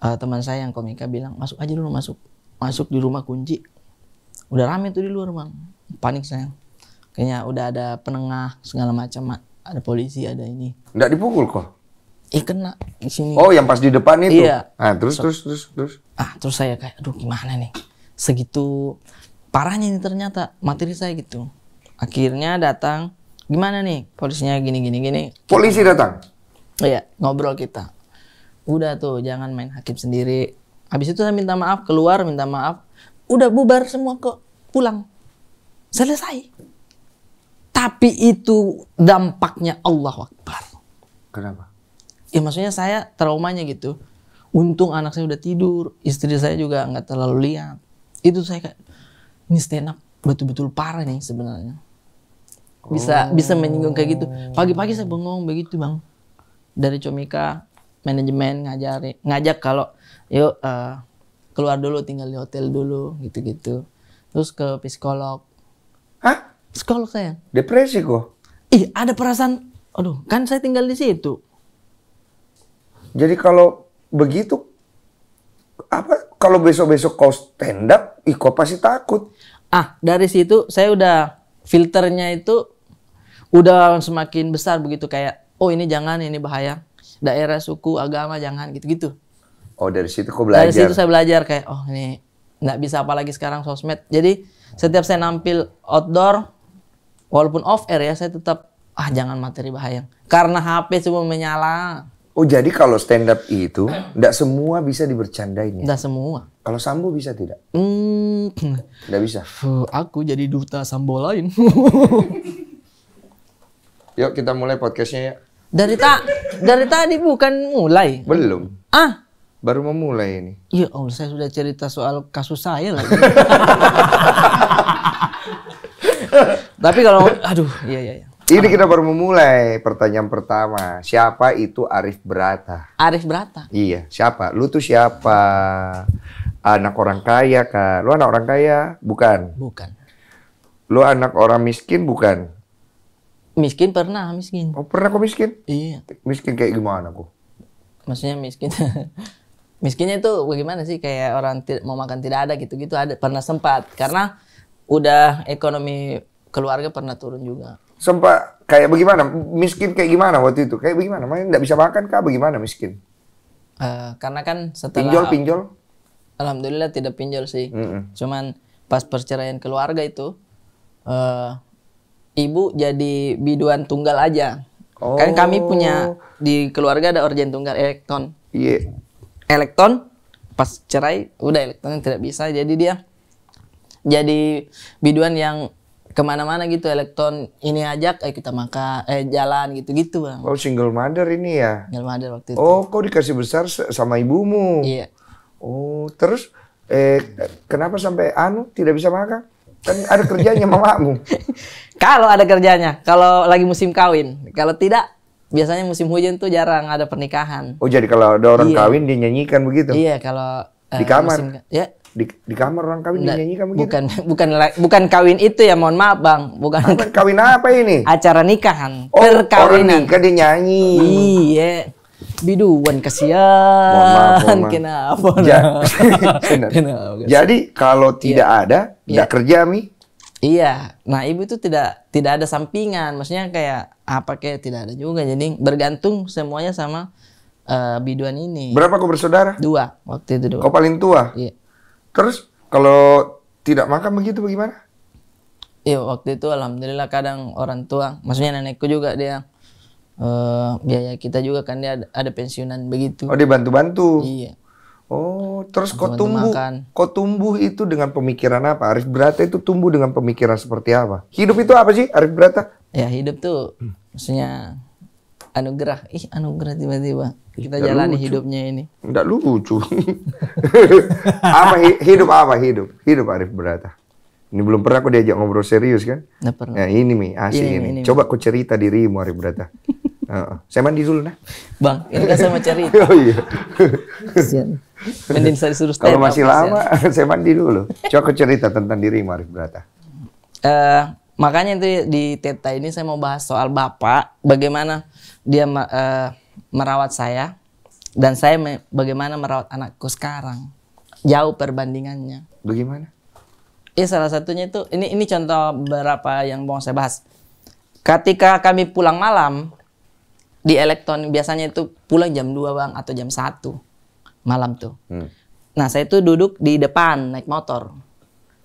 Speaker 1: uh, teman saya yang komika bilang, "Masuk aja dulu, masuk." Masuk di rumah kunci. Udah rame tuh di luar, Bang. Panik saya. Kayaknya udah ada penengah segala macam, ada polisi, ada ini.
Speaker 2: Enggak dipukul kok. Ih eh, kena di sini. Oh, yang pas di depan itu. Iya. Nah, terus so, terus
Speaker 1: terus terus. Ah, terus saya kayak aduh gimana nih? Segitu parahnya ini ternyata materi saya gitu. Akhirnya datang gimana nih polisinya gini gini gini.
Speaker 2: Polisi datang.
Speaker 1: Iya, ngobrol kita. Udah tuh, jangan main hakim sendiri. Habis itu saya minta maaf, keluar minta maaf. Udah bubar semua kok, pulang. Selesai. Tapi itu dampaknya Allah Akbar. Kenapa? ya maksudnya saya traumanya gitu untung anak saya udah tidur istri saya juga nggak terlalu lihat itu saya kayak ini stand up betul-betul parah nih sebenarnya bisa oh. bisa menyinggung kayak gitu pagi-pagi saya bengong begitu bang dari comika manajemen ngajari ngajak kalau yuk uh, keluar dulu tinggal di hotel dulu gitu-gitu terus ke psikolog hah psikolog saya
Speaker 2: depresi kok
Speaker 1: ih ada perasaan aduh kan saya tinggal di situ
Speaker 2: jadi kalau begitu apa kalau besok-besok kau stand up, Iko pasti takut.
Speaker 1: Ah, dari situ saya udah filternya itu udah semakin besar begitu kayak oh ini jangan ini bahaya. Daerah suku agama jangan gitu-gitu.
Speaker 2: Oh, dari situ kau belajar. Dari situ saya
Speaker 1: belajar kayak oh ini nggak bisa apalagi sekarang sosmed. Jadi setiap saya nampil outdoor walaupun off air ya saya tetap ah jangan materi bahaya karena HP semua menyala
Speaker 2: Oh jadi kalau stand up itu tidak hmm. semua bisa dibercandain ya? Tidak semua. Kalau sambo bisa tidak? Hmm. Tidak bisa. Uh, aku jadi duta sambo lain. yuk kita mulai podcastnya ya. Dari tak dari tadi bukan mulai. Belum. Ah. Baru memulai ini. Ya Allah saya sudah
Speaker 1: cerita soal kasus saya lagi.
Speaker 2: Tapi kalau aduh iya iya. iya. Ini kita baru memulai pertanyaan pertama. Siapa itu Arif Berata?
Speaker 1: Arif Berata?
Speaker 2: Iya, siapa? Lu tuh siapa? Anak orang kaya kak. Lu anak orang kaya? Bukan. Bukan. Lu anak orang miskin bukan? Miskin pernah, miskin. Oh, pernah kok miskin? Iya. Miskin kayak gimana kok?
Speaker 1: Maksudnya miskin. Miskinnya itu bagaimana sih kayak orang mau makan tidak ada gitu-gitu ada pernah sempat karena udah ekonomi keluarga pernah turun juga
Speaker 2: sempat kayak bagaimana miskin kayak gimana waktu itu kayak bagaimana main nggak bisa makan kah bagaimana miskin
Speaker 1: uh, karena kan setelah pinjol pinjol alhamdulillah tidak pinjol sih mm -mm. cuman pas perceraian keluarga itu uh, ibu jadi biduan tunggal aja kan oh. kan kami punya di keluarga ada organ tunggal elektron iya yeah. elektron pas cerai udah elektron tidak bisa jadi dia jadi biduan yang kemana-mana gitu elektron ini ajak eh kita makan eh jalan gitu-gitu bang.
Speaker 2: Oh single mother ini ya? Single mother waktu itu. Oh kau dikasih besar sama ibumu? Iya. Oh terus eh kenapa sampai anu tidak bisa makan? Kan ada kerjanya mamamu.
Speaker 1: kalau ada kerjanya, kalau lagi musim kawin, kalau tidak biasanya musim hujan tuh jarang ada pernikahan.
Speaker 2: Oh jadi kalau ada orang iya. kawin dia nyanyikan begitu? Iya kalau eh, di kamar. Musim, ya di, di kamar orang
Speaker 1: kawin Nggak, dinyanyi kamu gitu? Bukan bukan bukan kawin itu ya, mohon maaf Bang. Bukan apa, kawin apa ini? Acara nikahan, oh, perkawinan. Orang nikah dinyanyi Iya. Biduan kasihan. Mohon maaf, mohon maaf. Kenapa? Ja
Speaker 2: Kenapa? Jadi kalau iya. tidak iya. ada, tidak iya. kerja Mi.
Speaker 1: Iya. Nah, ibu itu tidak tidak ada sampingan. Maksudnya kayak apa kayak tidak ada juga. Jadi bergantung semuanya sama uh, biduan ini.
Speaker 2: Berapa kau bersaudara? Dua. Waktu itu dua. Kau paling tua? Iya. Terus kalau tidak makan begitu bagaimana?
Speaker 1: Iya waktu itu alhamdulillah kadang orang tua, maksudnya nenekku juga dia
Speaker 2: uh, biaya
Speaker 1: kita juga kan dia ada, ada pensiunan begitu. Oh
Speaker 2: dibantu-bantu. Iya. Oh, terus kok tumbuh? Makan. Kok tumbuh itu dengan pemikiran apa? Arif Brata itu tumbuh dengan pemikiran seperti apa? Hidup itu apa sih Arif Brata?
Speaker 1: Ya, hidup tuh hmm. maksudnya anugerah ih anugerah tiba-tiba kita Nggak jalani lucu. hidupnya ini tidak
Speaker 2: lucu apa hidup apa hidup hidup Arif Berata ini belum pernah aku diajak ngobrol serius kan Nggak nah, ini mi asli iya, ini, ini, ini, coba aku cerita dirimu Arif Berata Uh, saya mandi dulu nah. Bang, ini kan saya mau cerita. oh iya. Mending saya suruh stand Kalau masih lama, kasian. saya mandi dulu. Coba aku cerita tentang diri Marif Brata. Uh,
Speaker 1: eh, makanya itu di Teta ini saya mau bahas soal Bapak. Bagaimana dia uh, merawat saya dan saya me bagaimana merawat anakku sekarang jauh perbandingannya. Bagaimana? Ya salah satunya itu ini ini contoh berapa yang mau saya bahas. Ketika kami pulang malam di elektron biasanya itu pulang jam 2 bang atau jam 1 malam tuh. Hmm. Nah saya itu duduk di depan naik motor.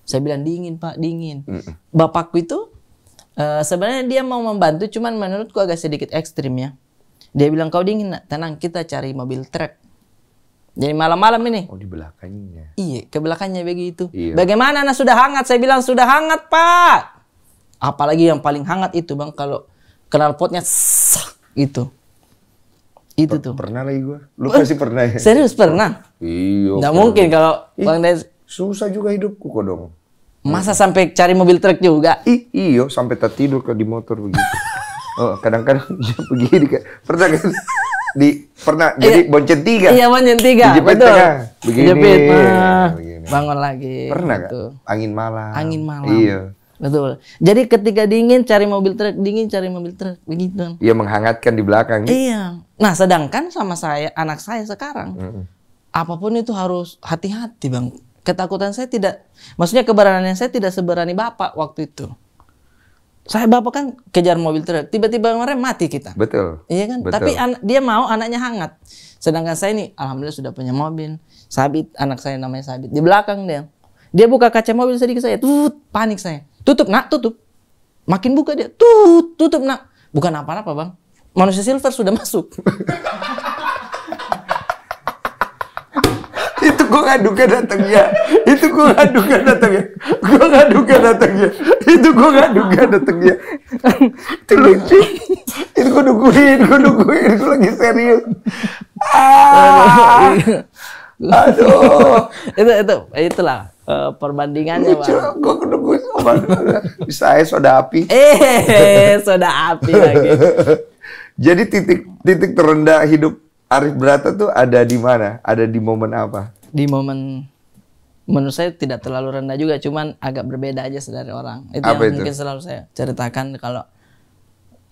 Speaker 1: Saya bilang dingin pak dingin. Hmm. Bapakku itu Eh, sebenarnya dia mau membantu, cuman menurutku agak sedikit ekstrim ya. Dia bilang kau dingin, tenang kita cari mobil trek. Jadi malam-malam ini.
Speaker 2: Oh di belakangnya.
Speaker 1: Iya, ke belakangnya begitu. Iya. Bagaimana Nah sudah hangat? Saya bilang sudah hangat pak. Apalagi yang paling hangat itu bang kalau kenal potnya sah,
Speaker 2: itu. Itu per tuh. Pernah lagi gue. Lu pasti pernah ya? Serius pernah? Iya. Nggak
Speaker 1: mungkin kalau Bang
Speaker 2: Des. Susah juga hidupku kok dong. Masa hmm. sampai cari mobil truk juga? I, iyo, sampai tertidur kalau di motor begitu. oh, kadang-kadang begini kan. Pernah kan? Di pernah iya, jadi boncen tiga. Iya, boncen tiga. betul. tengah. Begini. nah,
Speaker 1: begini. Bangun lagi.
Speaker 2: Pernah gitu. kan? Angin malam.
Speaker 1: Angin malam. Iya. Betul. Jadi ketika dingin cari mobil truk, dingin cari mobil truk, begitu.
Speaker 2: Iya menghangatkan di belakang. Ya? Iya. Nah
Speaker 1: sedangkan sama saya, anak saya sekarang, mm -mm. apapun itu harus hati-hati bang. Ketakutan saya tidak, maksudnya keberanian saya tidak seberani bapak waktu itu. Saya bapak kan kejar mobil truk, tiba-tiba kemarin mati kita. Betul. Iya kan? Betul. Tapi dia mau anaknya hangat. Sedangkan saya ini, alhamdulillah sudah punya mobil. Sabit, anak saya namanya Sabit. Di belakang dia. Dia buka kaca mobil sedikit saya, tut, panik saya. Tutup nak, tutup. Makin buka dia, tut, tutup nak. Bukan apa-apa bang. Manusia silver sudah masuk.
Speaker 2: gue gak duga datangnya. Itu gue gak duga datangnya. Gue gak duga datangnya. Itu gue gak duga datangnya. Itu lucu. Itu gue nungguin, gue nungguin, gue lagi serius.
Speaker 1: Ah. Aduh. itu itu itulah uh, perbandingannya. Lucu, gue nungguin
Speaker 2: sama Bisa soda api.
Speaker 1: Eh, soda api lagi.
Speaker 2: Jadi titik titik terendah hidup Arif Brata tuh ada di mana? Ada di momen apa?
Speaker 1: di momen menurut saya tidak terlalu rendah juga, cuman agak berbeda aja dari orang. Itu Apa yang itu? mungkin selalu saya ceritakan kalau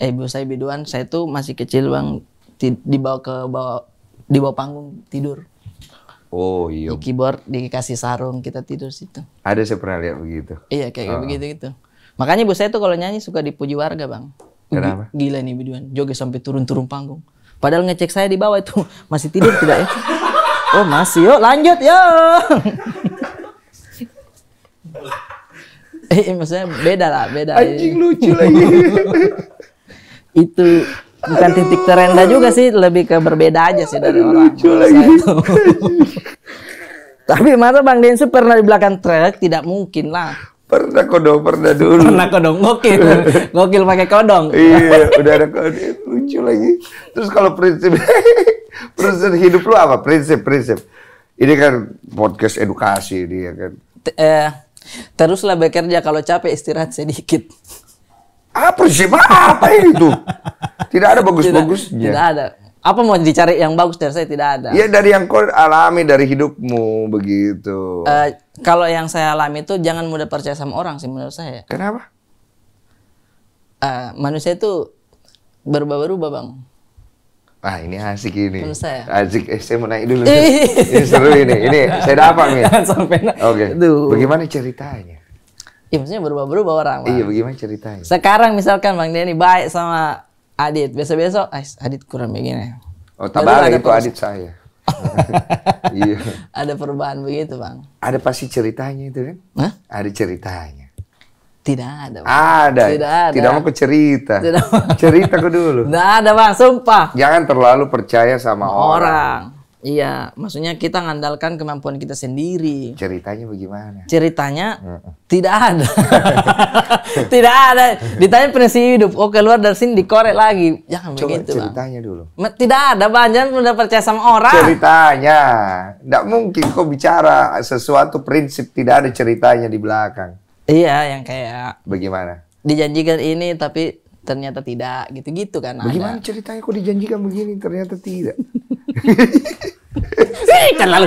Speaker 1: eh ibu saya biduan, saya itu masih kecil bang, dibawa ke bawa dibawa panggung tidur. Oh iya. Di keyboard dikasih sarung kita tidur situ.
Speaker 2: Ada saya pernah lihat begitu. Iya kayak oh. begitu
Speaker 1: gitu. Makanya ibu saya tuh kalau nyanyi suka dipuji warga bang. Kenapa? Gila nih biduan, joget sampai turun-turun panggung. Padahal ngecek saya di bawah itu masih tidur tidak ya? Oh masih yuk lanjut yo. eh maksudnya beda lah beda. Anjing lucu lagi. itu bukan titik terendah juga sih lebih ke berbeda aja sih dari orang. Lucu lagi. Tapi masa Bang Densu pernah di belakang truk? Tidak mungkin lah.
Speaker 2: Pernah kodong, pernah dulu. Pernah kodong, gokil. gokil pakai kodong. iya, udah ada kodong. Lucu lagi. Terus kalau prinsip... Prinsip hidup lu apa? Prinsip-prinsip. Ini kan podcast edukasi dia ya kan.
Speaker 1: T eh, teruslah bekerja kalau capek istirahat sedikit.
Speaker 2: Ah, prinsip apa itu? Tidak ada bagus-bagusnya. Tidak, tidak
Speaker 1: ada. Apa mau dicari yang bagus dari saya tidak ada. Ya
Speaker 2: dari yang kau alami dari hidupmu begitu. Uh,
Speaker 1: kalau yang saya alami itu jangan mudah percaya sama orang sih menurut saya. Kenapa? Uh, manusia itu berubah ubah bang
Speaker 2: ah ini asik ini. Saya. Asik, eh, saya mau naik dulu. ini seru ini. Ini saya dapat nih. sampai naik. Oke. Okay. Bagaimana ceritanya?
Speaker 1: Iya maksudnya berubah-berubah orang. Iya
Speaker 2: bagaimana ceritanya?
Speaker 1: Sekarang misalkan Bang Denny baik sama Adit. besok biasa ah, Adit kurang begini. Oh tambah lagi itu Adit saya.
Speaker 2: iya.
Speaker 1: Ada perubahan begitu Bang.
Speaker 2: Ada pasti ceritanya itu kan? Hah? Ada ceritanya. Tidak ada. Bang. Ada. Ya? Tidak ada. Tidak mau cerita. Tidak. cerita ke dulu. Tidak ada bang, sumpah. Jangan terlalu percaya sama orang. orang.
Speaker 1: Iya, maksudnya kita ngandalkan kemampuan kita sendiri.
Speaker 2: Ceritanya bagaimana? Ceritanya mm. tidak ada. tidak ada. Ditanya
Speaker 1: prinsip hidup, oh keluar dari sini dikorek lagi. Jangan
Speaker 2: Coba begitu, ceritanya bang. dulu.
Speaker 1: Tidak ada, Bang. Jangan udah percaya sama orang.
Speaker 2: Ceritanya. Tidak mungkin kau bicara sesuatu prinsip tidak ada ceritanya di belakang.
Speaker 1: Iya, yang kayak bagaimana? Dijanjikan ini tapi ternyata tidak gitu-gitu kan. Bagaimana ada.
Speaker 2: ceritanya kok dijanjikan begini ternyata tidak? kan lalu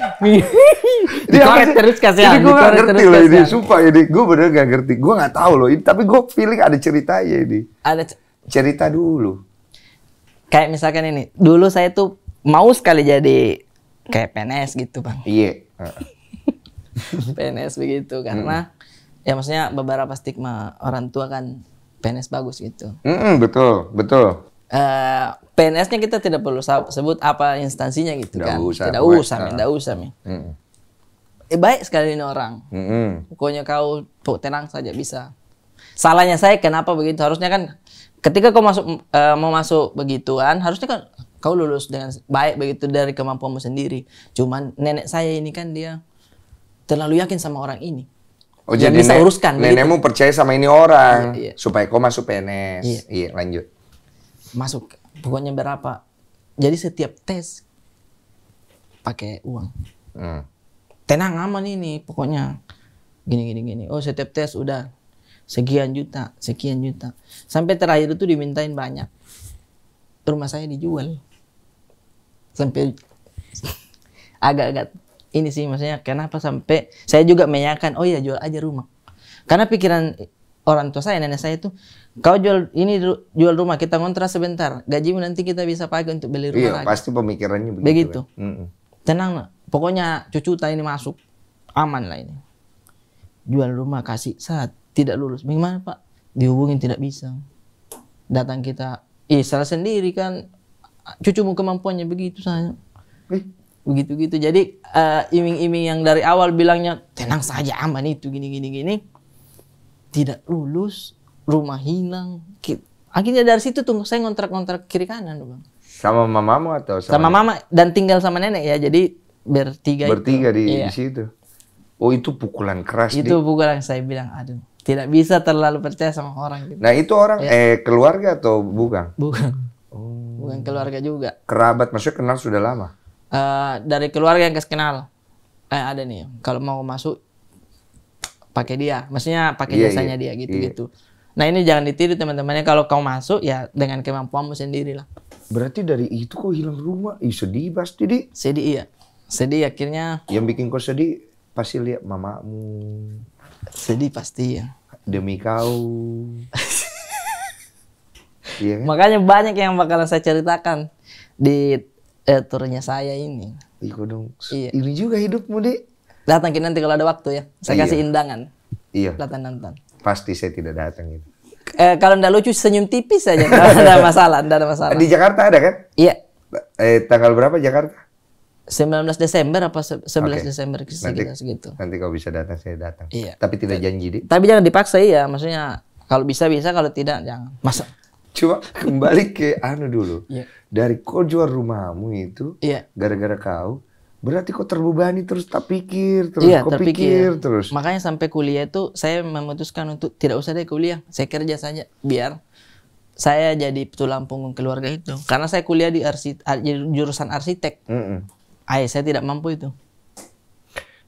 Speaker 2: dikorek terus kasih ini gue gak ngerti loh ini sumpah ini gue bener gak ngerti gue gak tahu loh ini tapi gue feeling ada cerita ceritanya ini ada cerita dulu
Speaker 1: kayak misalkan ini dulu saya tuh mau sekali jadi kayak PNS gitu bang
Speaker 2: iya yeah.
Speaker 1: PNS begitu karena hmm. ya maksudnya beberapa stigma orang tua kan PNS bagus gitu.
Speaker 2: Mm betul, betul.
Speaker 1: Uh, eh, pns kita tidak perlu sebut apa instansinya gitu tidak kan. Usah, tidak usah, tidak ah. usah. Min. Mm. Eh, baik sekali ini orang. Mm Pokoknya kau tuh, tenang saja bisa. Salahnya saya kenapa begitu? Harusnya kan ketika kau masuk uh, mau masuk begituan, harusnya kan kau lulus dengan baik begitu dari kemampuanmu sendiri. Cuman nenek saya ini kan dia terlalu yakin sama orang ini.
Speaker 2: Oh, yang jadi bisa nenek, uruskan. Gitu. Nenekmu gitu. percaya sama ini orang iya, iya. supaya kau masuk PNS. Iya. iya, lanjut. Masuk.
Speaker 1: Pokoknya berapa?
Speaker 2: Jadi setiap tes pakai uang.
Speaker 1: Hmm. Tenang aman ini pokoknya. Gini gini gini. Oh, setiap tes udah sekian juta, sekian juta. Sampai terakhir itu dimintain banyak. Rumah saya dijual. Sampai agak-agak ini sih maksudnya kenapa sampai saya juga meyakinkan, oh ya jual aja rumah karena pikiran orang tua saya nenek saya itu kau jual ini jual rumah kita ngontrak sebentar gajimu nanti kita bisa pakai untuk beli rumah iya, lagi. pasti
Speaker 2: pemikirannya begitu, begitu. Ya. Mm hmm
Speaker 1: tenang pokoknya cucu tak ini masuk aman lah ini jual rumah kasih saat tidak lulus bagaimana pak dihubungin tidak bisa datang kita Iya, salah sendiri kan cucumu kemampuannya begitu saya. Eh, begitu gitu jadi iming eh, iming-iming yang dari awal bilangnya tenang saja aman itu gini gini gini tidak lulus rumah hilang akhirnya dari situ tuh saya ngontrak-ngontrak kiri kanan
Speaker 2: bang sama mamamu atau sama, sama mama
Speaker 1: dan tinggal sama nenek ya jadi bertiga bertiga itu. di, iya.
Speaker 2: situ oh itu pukulan keras itu di...
Speaker 1: pukulan saya bilang aduh tidak bisa terlalu percaya sama orang gitu. nah itu
Speaker 2: orang ya. eh keluarga atau bukan bukan
Speaker 1: oh. bukan keluarga juga
Speaker 2: kerabat maksudnya kenal sudah lama
Speaker 1: uh, dari keluarga yang kenal eh ada nih kalau mau masuk pakai dia maksudnya pakai yeah, jasanya yeah. dia gitu yeah. gitu nah ini jangan ditiru teman-temannya kalau kau masuk ya dengan kemampuanmu sendiri lah
Speaker 2: berarti dari itu kau hilang rumah Ih, sedih pasti di sedih iya sedih akhirnya yang bikin kau sedih pasti lihat mamamu sedih pasti ya demi kau iya kan? makanya banyak yang bakalan saya
Speaker 1: ceritakan di eh, turunnya saya ini. Iku dong. Iya. Ini juga hidupmu, Dek. Datang nanti kalau ada waktu ya. Saya iya. kasih indangan. Iya. Datang nonton.
Speaker 2: Pasti saya tidak datang itu.
Speaker 1: Eh, kalau ndak lucu senyum tipis saja. tidak ada masalah, tidak ada masalah. Di Jakarta ada kan? Iya.
Speaker 2: Eh, tanggal berapa Jakarta?
Speaker 1: 19 Desember apa 11 okay. Desember segitu.
Speaker 2: Nanti kalau bisa datang saya datang. Iya. Tapi tidak janji, deh.
Speaker 1: Tapi jangan dipaksa ya, maksudnya kalau bisa bisa kalau tidak jangan.
Speaker 2: Masa Cuma kembali ke anu dulu. Yeah. Dari kau jual rumahmu itu, yeah. gara-gara kau, berarti kau terbebani terus tak pikir terus yeah, kau terpikir. pikir terus.
Speaker 1: Makanya sampai kuliah itu saya memutuskan untuk tidak usah deh kuliah, saya kerja saja biar saya jadi tulang punggung keluarga itu. Karena saya kuliah di arsi, jurusan arsitek. Mm Ay, saya tidak mampu itu.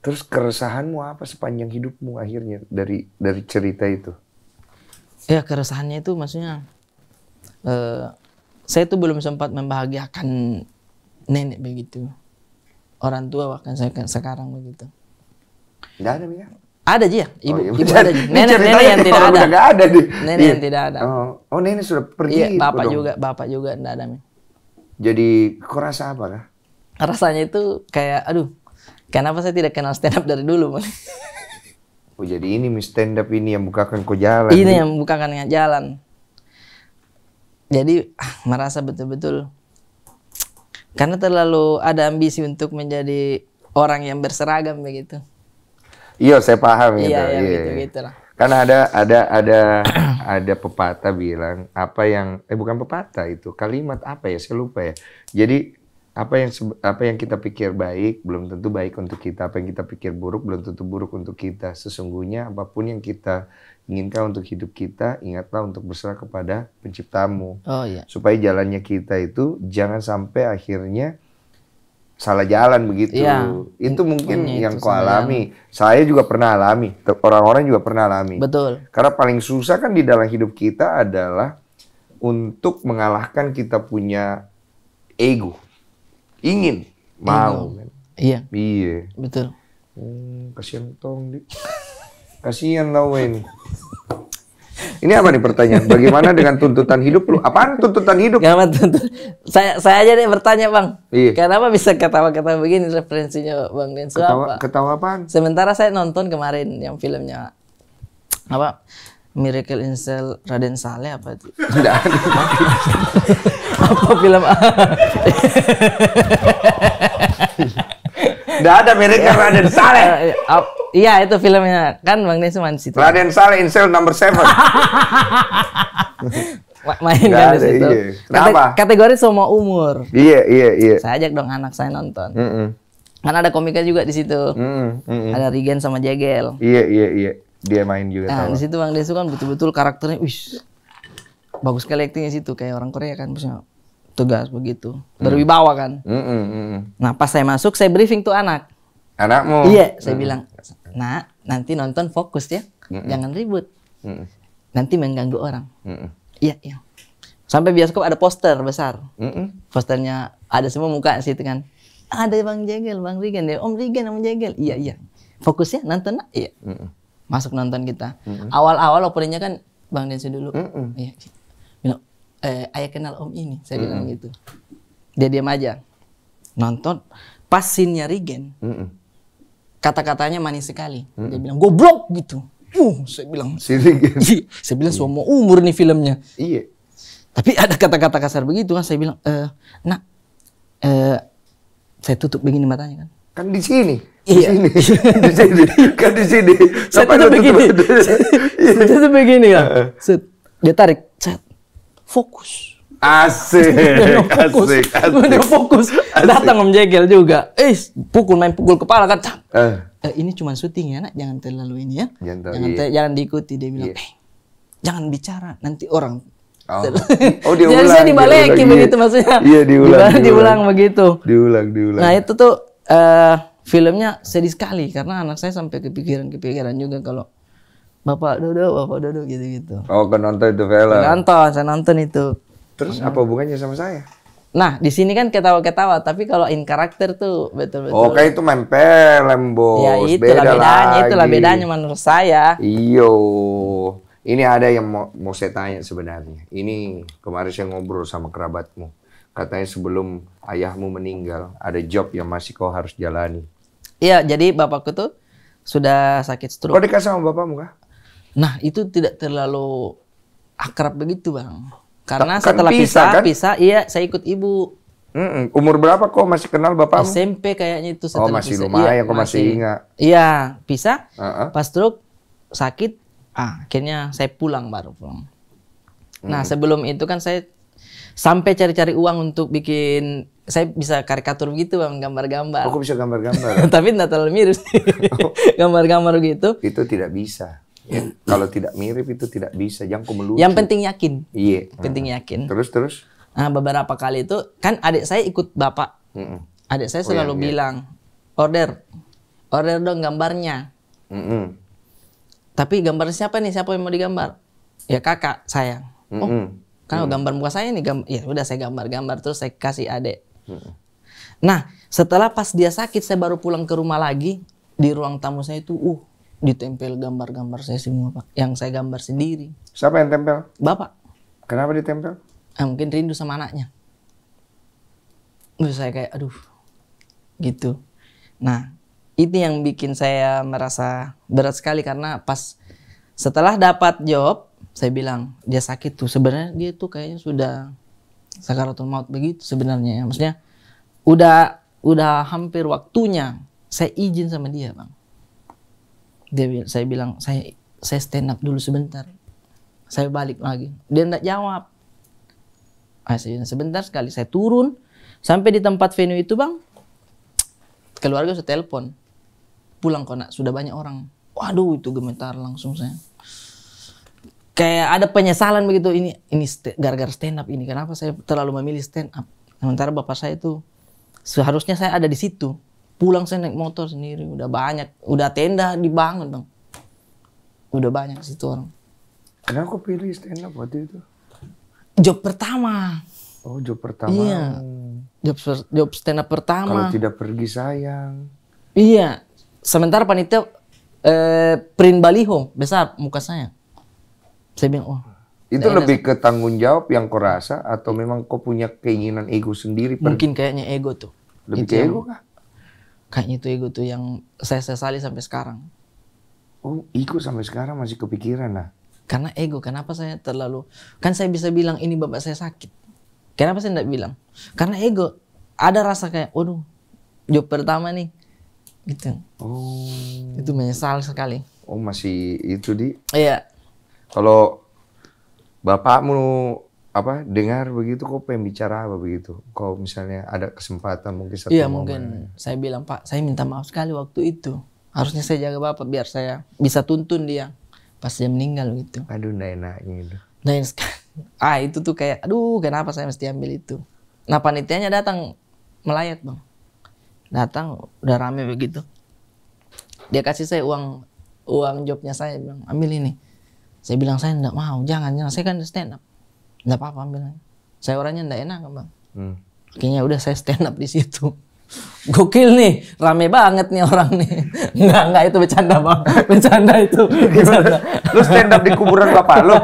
Speaker 1: Terus keresahanmu apa sepanjang hidupmu akhirnya
Speaker 2: dari dari cerita itu?
Speaker 1: Ya keresahannya itu maksudnya uh, saya tuh belum sempat membahagiakan nenek begitu orang tua bahkan saya sekarang begitu
Speaker 2: tidak ada ya ada aja ibu oh, ibu iya, ada aja nenek nenek yang tidak ada ada nenek iya. yang tidak ada oh, oh nenek sudah pergi iya, bapak dong. juga
Speaker 1: bapak juga tidak ada
Speaker 2: jadi kok rasa apa kah
Speaker 1: rasanya itu kayak aduh kenapa saya tidak kenal stand up dari dulu oh
Speaker 2: jadi ini stand up ini yang bukakan kau jalan ini yang
Speaker 1: bukakan jalan jadi
Speaker 2: merasa betul-betul
Speaker 1: karena terlalu ada ambisi untuk menjadi orang yang berseragam begitu.
Speaker 2: Iya, saya paham Iya, gitu. Iya, iya. gitu, gitu lah. Karena ada ada ada ada pepatah bilang apa yang eh bukan pepatah itu kalimat apa ya saya lupa ya. Jadi apa yang apa yang kita pikir baik belum tentu baik untuk kita apa yang kita pikir buruk belum tentu buruk untuk kita sesungguhnya apapun yang kita inginkah untuk hidup kita, ingatlah untuk berserah kepada penciptamu. Oh iya. Supaya jalannya kita itu jangan sampai akhirnya salah jalan begitu. Ya, itu mungkin itu yang kau alami. Saya juga pernah alami, orang-orang juga pernah alami. Betul. Karena paling susah kan di dalam hidup kita adalah untuk mengalahkan kita punya ego. Ingin, mau. Ego. Iya. Iya. Betul. Hmm, kasihan tong, Dik. Kasihan Nawe ini. Ini apa nih pertanyaan? Bagaimana dengan tuntutan hidup lu? Apaan tuntutan hidup? Gak Saya saya aja deh bertanya bang. Iya. Kenapa bisa ketawa-ketawa begini referensinya bang Denso ketawa, apa?
Speaker 1: Ketawa apaan? Sementara saya nonton kemarin yang filmnya apa? Miracle in Cell Raden Saleh apa itu? Tidak. apa film? Tidak ada mereknya
Speaker 2: iya. Raden Saleh. Eh, oh,
Speaker 1: iya itu filmnya kan Bang Des situ. Raden
Speaker 2: Saleh Insel Number Seven. main kan di situ. Iya. Kenapa?
Speaker 1: Kategori semua umur.
Speaker 2: Iya iya iya.
Speaker 1: Saya ajak dong anak saya nonton. Mm -mm. Karena ada komika juga di situ. Mm -mm. Ada Regen sama Jegel.
Speaker 2: Iya iya iya. Dia main juga. Nah, di situ
Speaker 1: Bang Desu kan betul-betul karakternya, wih, bagus sekali aktingnya situ kayak orang Korea kan maksudnya tugas begitu hmm. berwibawa kan mm -mm, mm nah pas saya masuk saya briefing tuh anak anakmu iya saya hmm. bilang nah nanti nonton fokus ya jangan ribut nanti mengganggu orang iya iya sampai biasa kok ada poster besar posternya ada semua muka sih kan ada bang Jegel bang Rigen ya om Rigen om Jegel iya iya fokus ya nonton iya masuk nonton kita awal-awal openingnya kan bang Densi dulu iya, iya eh, ayah kenal om ini saya bilang mm -hmm. gitu dia diam aja nonton pas sinnya Regen mm -hmm. kata-katanya manis sekali mm -hmm. dia bilang goblok gitu uh saya bilang si Regen saya bilang semua umur nih filmnya iya tapi ada kata-kata kasar begitu kan saya bilang eh nak eh saya tutup begini matanya kan
Speaker 2: kan di sini iya. di sini di sini kan di sini saya tutup begini saya tutup
Speaker 1: begini kan dia tarik fokus.
Speaker 2: Asik, fokus. asik, asik.
Speaker 1: fokus. Asik. Datang Om Jegel juga. Eh, pukul main pukul kepala kan. Eh. Eh, ini cuma syuting ya, nak. Jangan terlalu ini ya. Jangan, jangan, iya. jangan diikuti. Dia bilang, yeah. eh, jangan bicara. Nanti orang Oh, oh diulang. Jadi saya dibalikin iya. begitu iya. maksudnya. Iya diulang, diulang. Diulang, diulang
Speaker 2: begitu. Diulang, diulang. Nah itu
Speaker 1: tuh uh, filmnya sedih sekali karena anak saya sampai kepikiran-kepikiran juga kalau Bapak Dodo, Bapak Dodo
Speaker 2: gitu-gitu. Oh, ke nonton itu film. Nonton,
Speaker 1: saya nonton itu.
Speaker 2: Terus apa hubungannya sama saya?
Speaker 1: Nah, di sini kan ketawa-ketawa, tapi kalau in karakter tuh betul-betul. Oh, kayak
Speaker 2: itu mempel, film, Ya, itu Beda bedanya, itu lah bedanya
Speaker 1: menurut saya.
Speaker 2: Iyo. Ini ada yang mau, mau saya tanya sebenarnya. Ini kemarin saya ngobrol sama kerabatmu. Katanya sebelum ayahmu meninggal, ada job yang masih kau harus jalani.
Speaker 1: Iya, jadi bapakku tuh sudah sakit stroke. Kau dekat sama bapakmu kah?
Speaker 2: Nah itu tidak
Speaker 1: terlalu akrab begitu bang. Karena kan setelah pisah, bisa kan? pisah, iya saya ikut
Speaker 2: ibu. Mm-mm. Umur berapa kok masih kenal bapak? SMP
Speaker 1: kayaknya itu oh, setelah Oh masih pisah. lumayan iya, kok masih, masih ingat. Iya pisah, uh -huh. pas truk sakit, ah, akhirnya saya pulang baru pulang. Mm. Nah sebelum itu kan saya sampai cari-cari uang untuk bikin saya bisa karikatur begitu bang gambar-gambar. Aku oh, bisa
Speaker 2: gambar-gambar.
Speaker 1: Tapi tidak terlalu
Speaker 2: mirip. Oh. gambar-gambar gitu. Itu tidak bisa. Ya, nah. kalau tidak mirip itu tidak bisa, Yang kau Yang penting yakin. Iya. Yeah. Penting nah, yakin. Terus terus. Nah, beberapa kali
Speaker 1: itu kan adik saya ikut bapak. Mm -mm. Adik saya oh, selalu oh, bilang yeah. order, order dong gambarnya. Mm -mm. Tapi gambar siapa nih? Siapa yang mau digambar? Ya kakak saya. Mm -mm. Oh, karena mm -mm. gambar muka saya nih, ya udah saya gambar-gambar terus saya kasih adik. Mm -mm. Nah, setelah pas dia sakit, saya baru pulang ke rumah lagi. Di ruang tamu saya itu, uh, ditempel gambar-gambar saya semua pak yang saya gambar sendiri siapa yang tempel bapak kenapa ditempel eh, mungkin rindu sama anaknya terus saya kayak aduh gitu nah itu yang bikin saya merasa berat sekali karena pas setelah dapat job saya bilang dia sakit tuh sebenarnya dia tuh kayaknya sudah sakaratul maut begitu sebenarnya ya maksudnya udah udah hampir waktunya saya izin sama dia bang dia saya bilang saya saya stand up dulu sebentar saya balik lagi dia tidak jawab ah, saya, sebentar sekali saya turun sampai di tempat venue itu bang keluarga saya telepon pulang kok nak sudah banyak orang waduh itu gemetar langsung saya kayak ada penyesalan begitu ini ini gara-gara stand up ini kenapa saya terlalu memilih stand up sementara bapak saya itu seharusnya saya ada di situ pulang saya naik motor sendiri udah banyak udah tenda dibangun bang
Speaker 2: udah banyak situ orang kenapa aku pilih stand up
Speaker 1: waktu itu job pertama
Speaker 2: oh job pertama iya
Speaker 1: job job stand up pertama kalau
Speaker 2: tidak pergi sayang
Speaker 1: iya sementara panitia eh, print baliho besar muka saya saya bilang oh
Speaker 2: itu lebih ke tanggung jawab yang kau rasa atau memang kau punya keinginan ego sendiri? Mungkin kayaknya ego tuh. Lebih itu ke ego
Speaker 1: kah? Kayaknya itu ego tuh yang saya sesali sampai sekarang.
Speaker 2: Oh, ego sampai sekarang masih kepikiran nah. Karena
Speaker 1: ego, kenapa saya terlalu... Kan saya bisa bilang ini bapak saya sakit. Kenapa saya tidak bilang? Karena ego, ada rasa kayak, waduh, job pertama nih. Gitu. Oh. Itu menyesal sekali.
Speaker 2: Oh, masih itu, Di? Iya. Kalau bapakmu apa dengar begitu kok pengen bicara apa begitu kalau misalnya ada kesempatan mungkin satu iya, momen mungkin
Speaker 1: saya bilang pak saya minta maaf sekali waktu itu harusnya saya jaga bapak biar saya bisa tuntun dia
Speaker 2: pas dia meninggal gitu
Speaker 1: aduh ndak enaknya itu nah ah itu tuh kayak aduh kenapa saya mesti ambil itu nah panitianya datang melayat bang datang udah rame begitu dia kasih saya uang uang jobnya saya bilang ambil ini saya bilang saya enggak mau jangan jangan saya kan stand up nggak apa-apa aja. saya orangnya nggak enak bang hmm. akhirnya udah saya stand up di situ Gokil nih, rame banget nih orang nih. nggak nggak itu bercanda bang, bercanda itu. Bercanda. Lu stand up di kuburan
Speaker 2: bapak lu?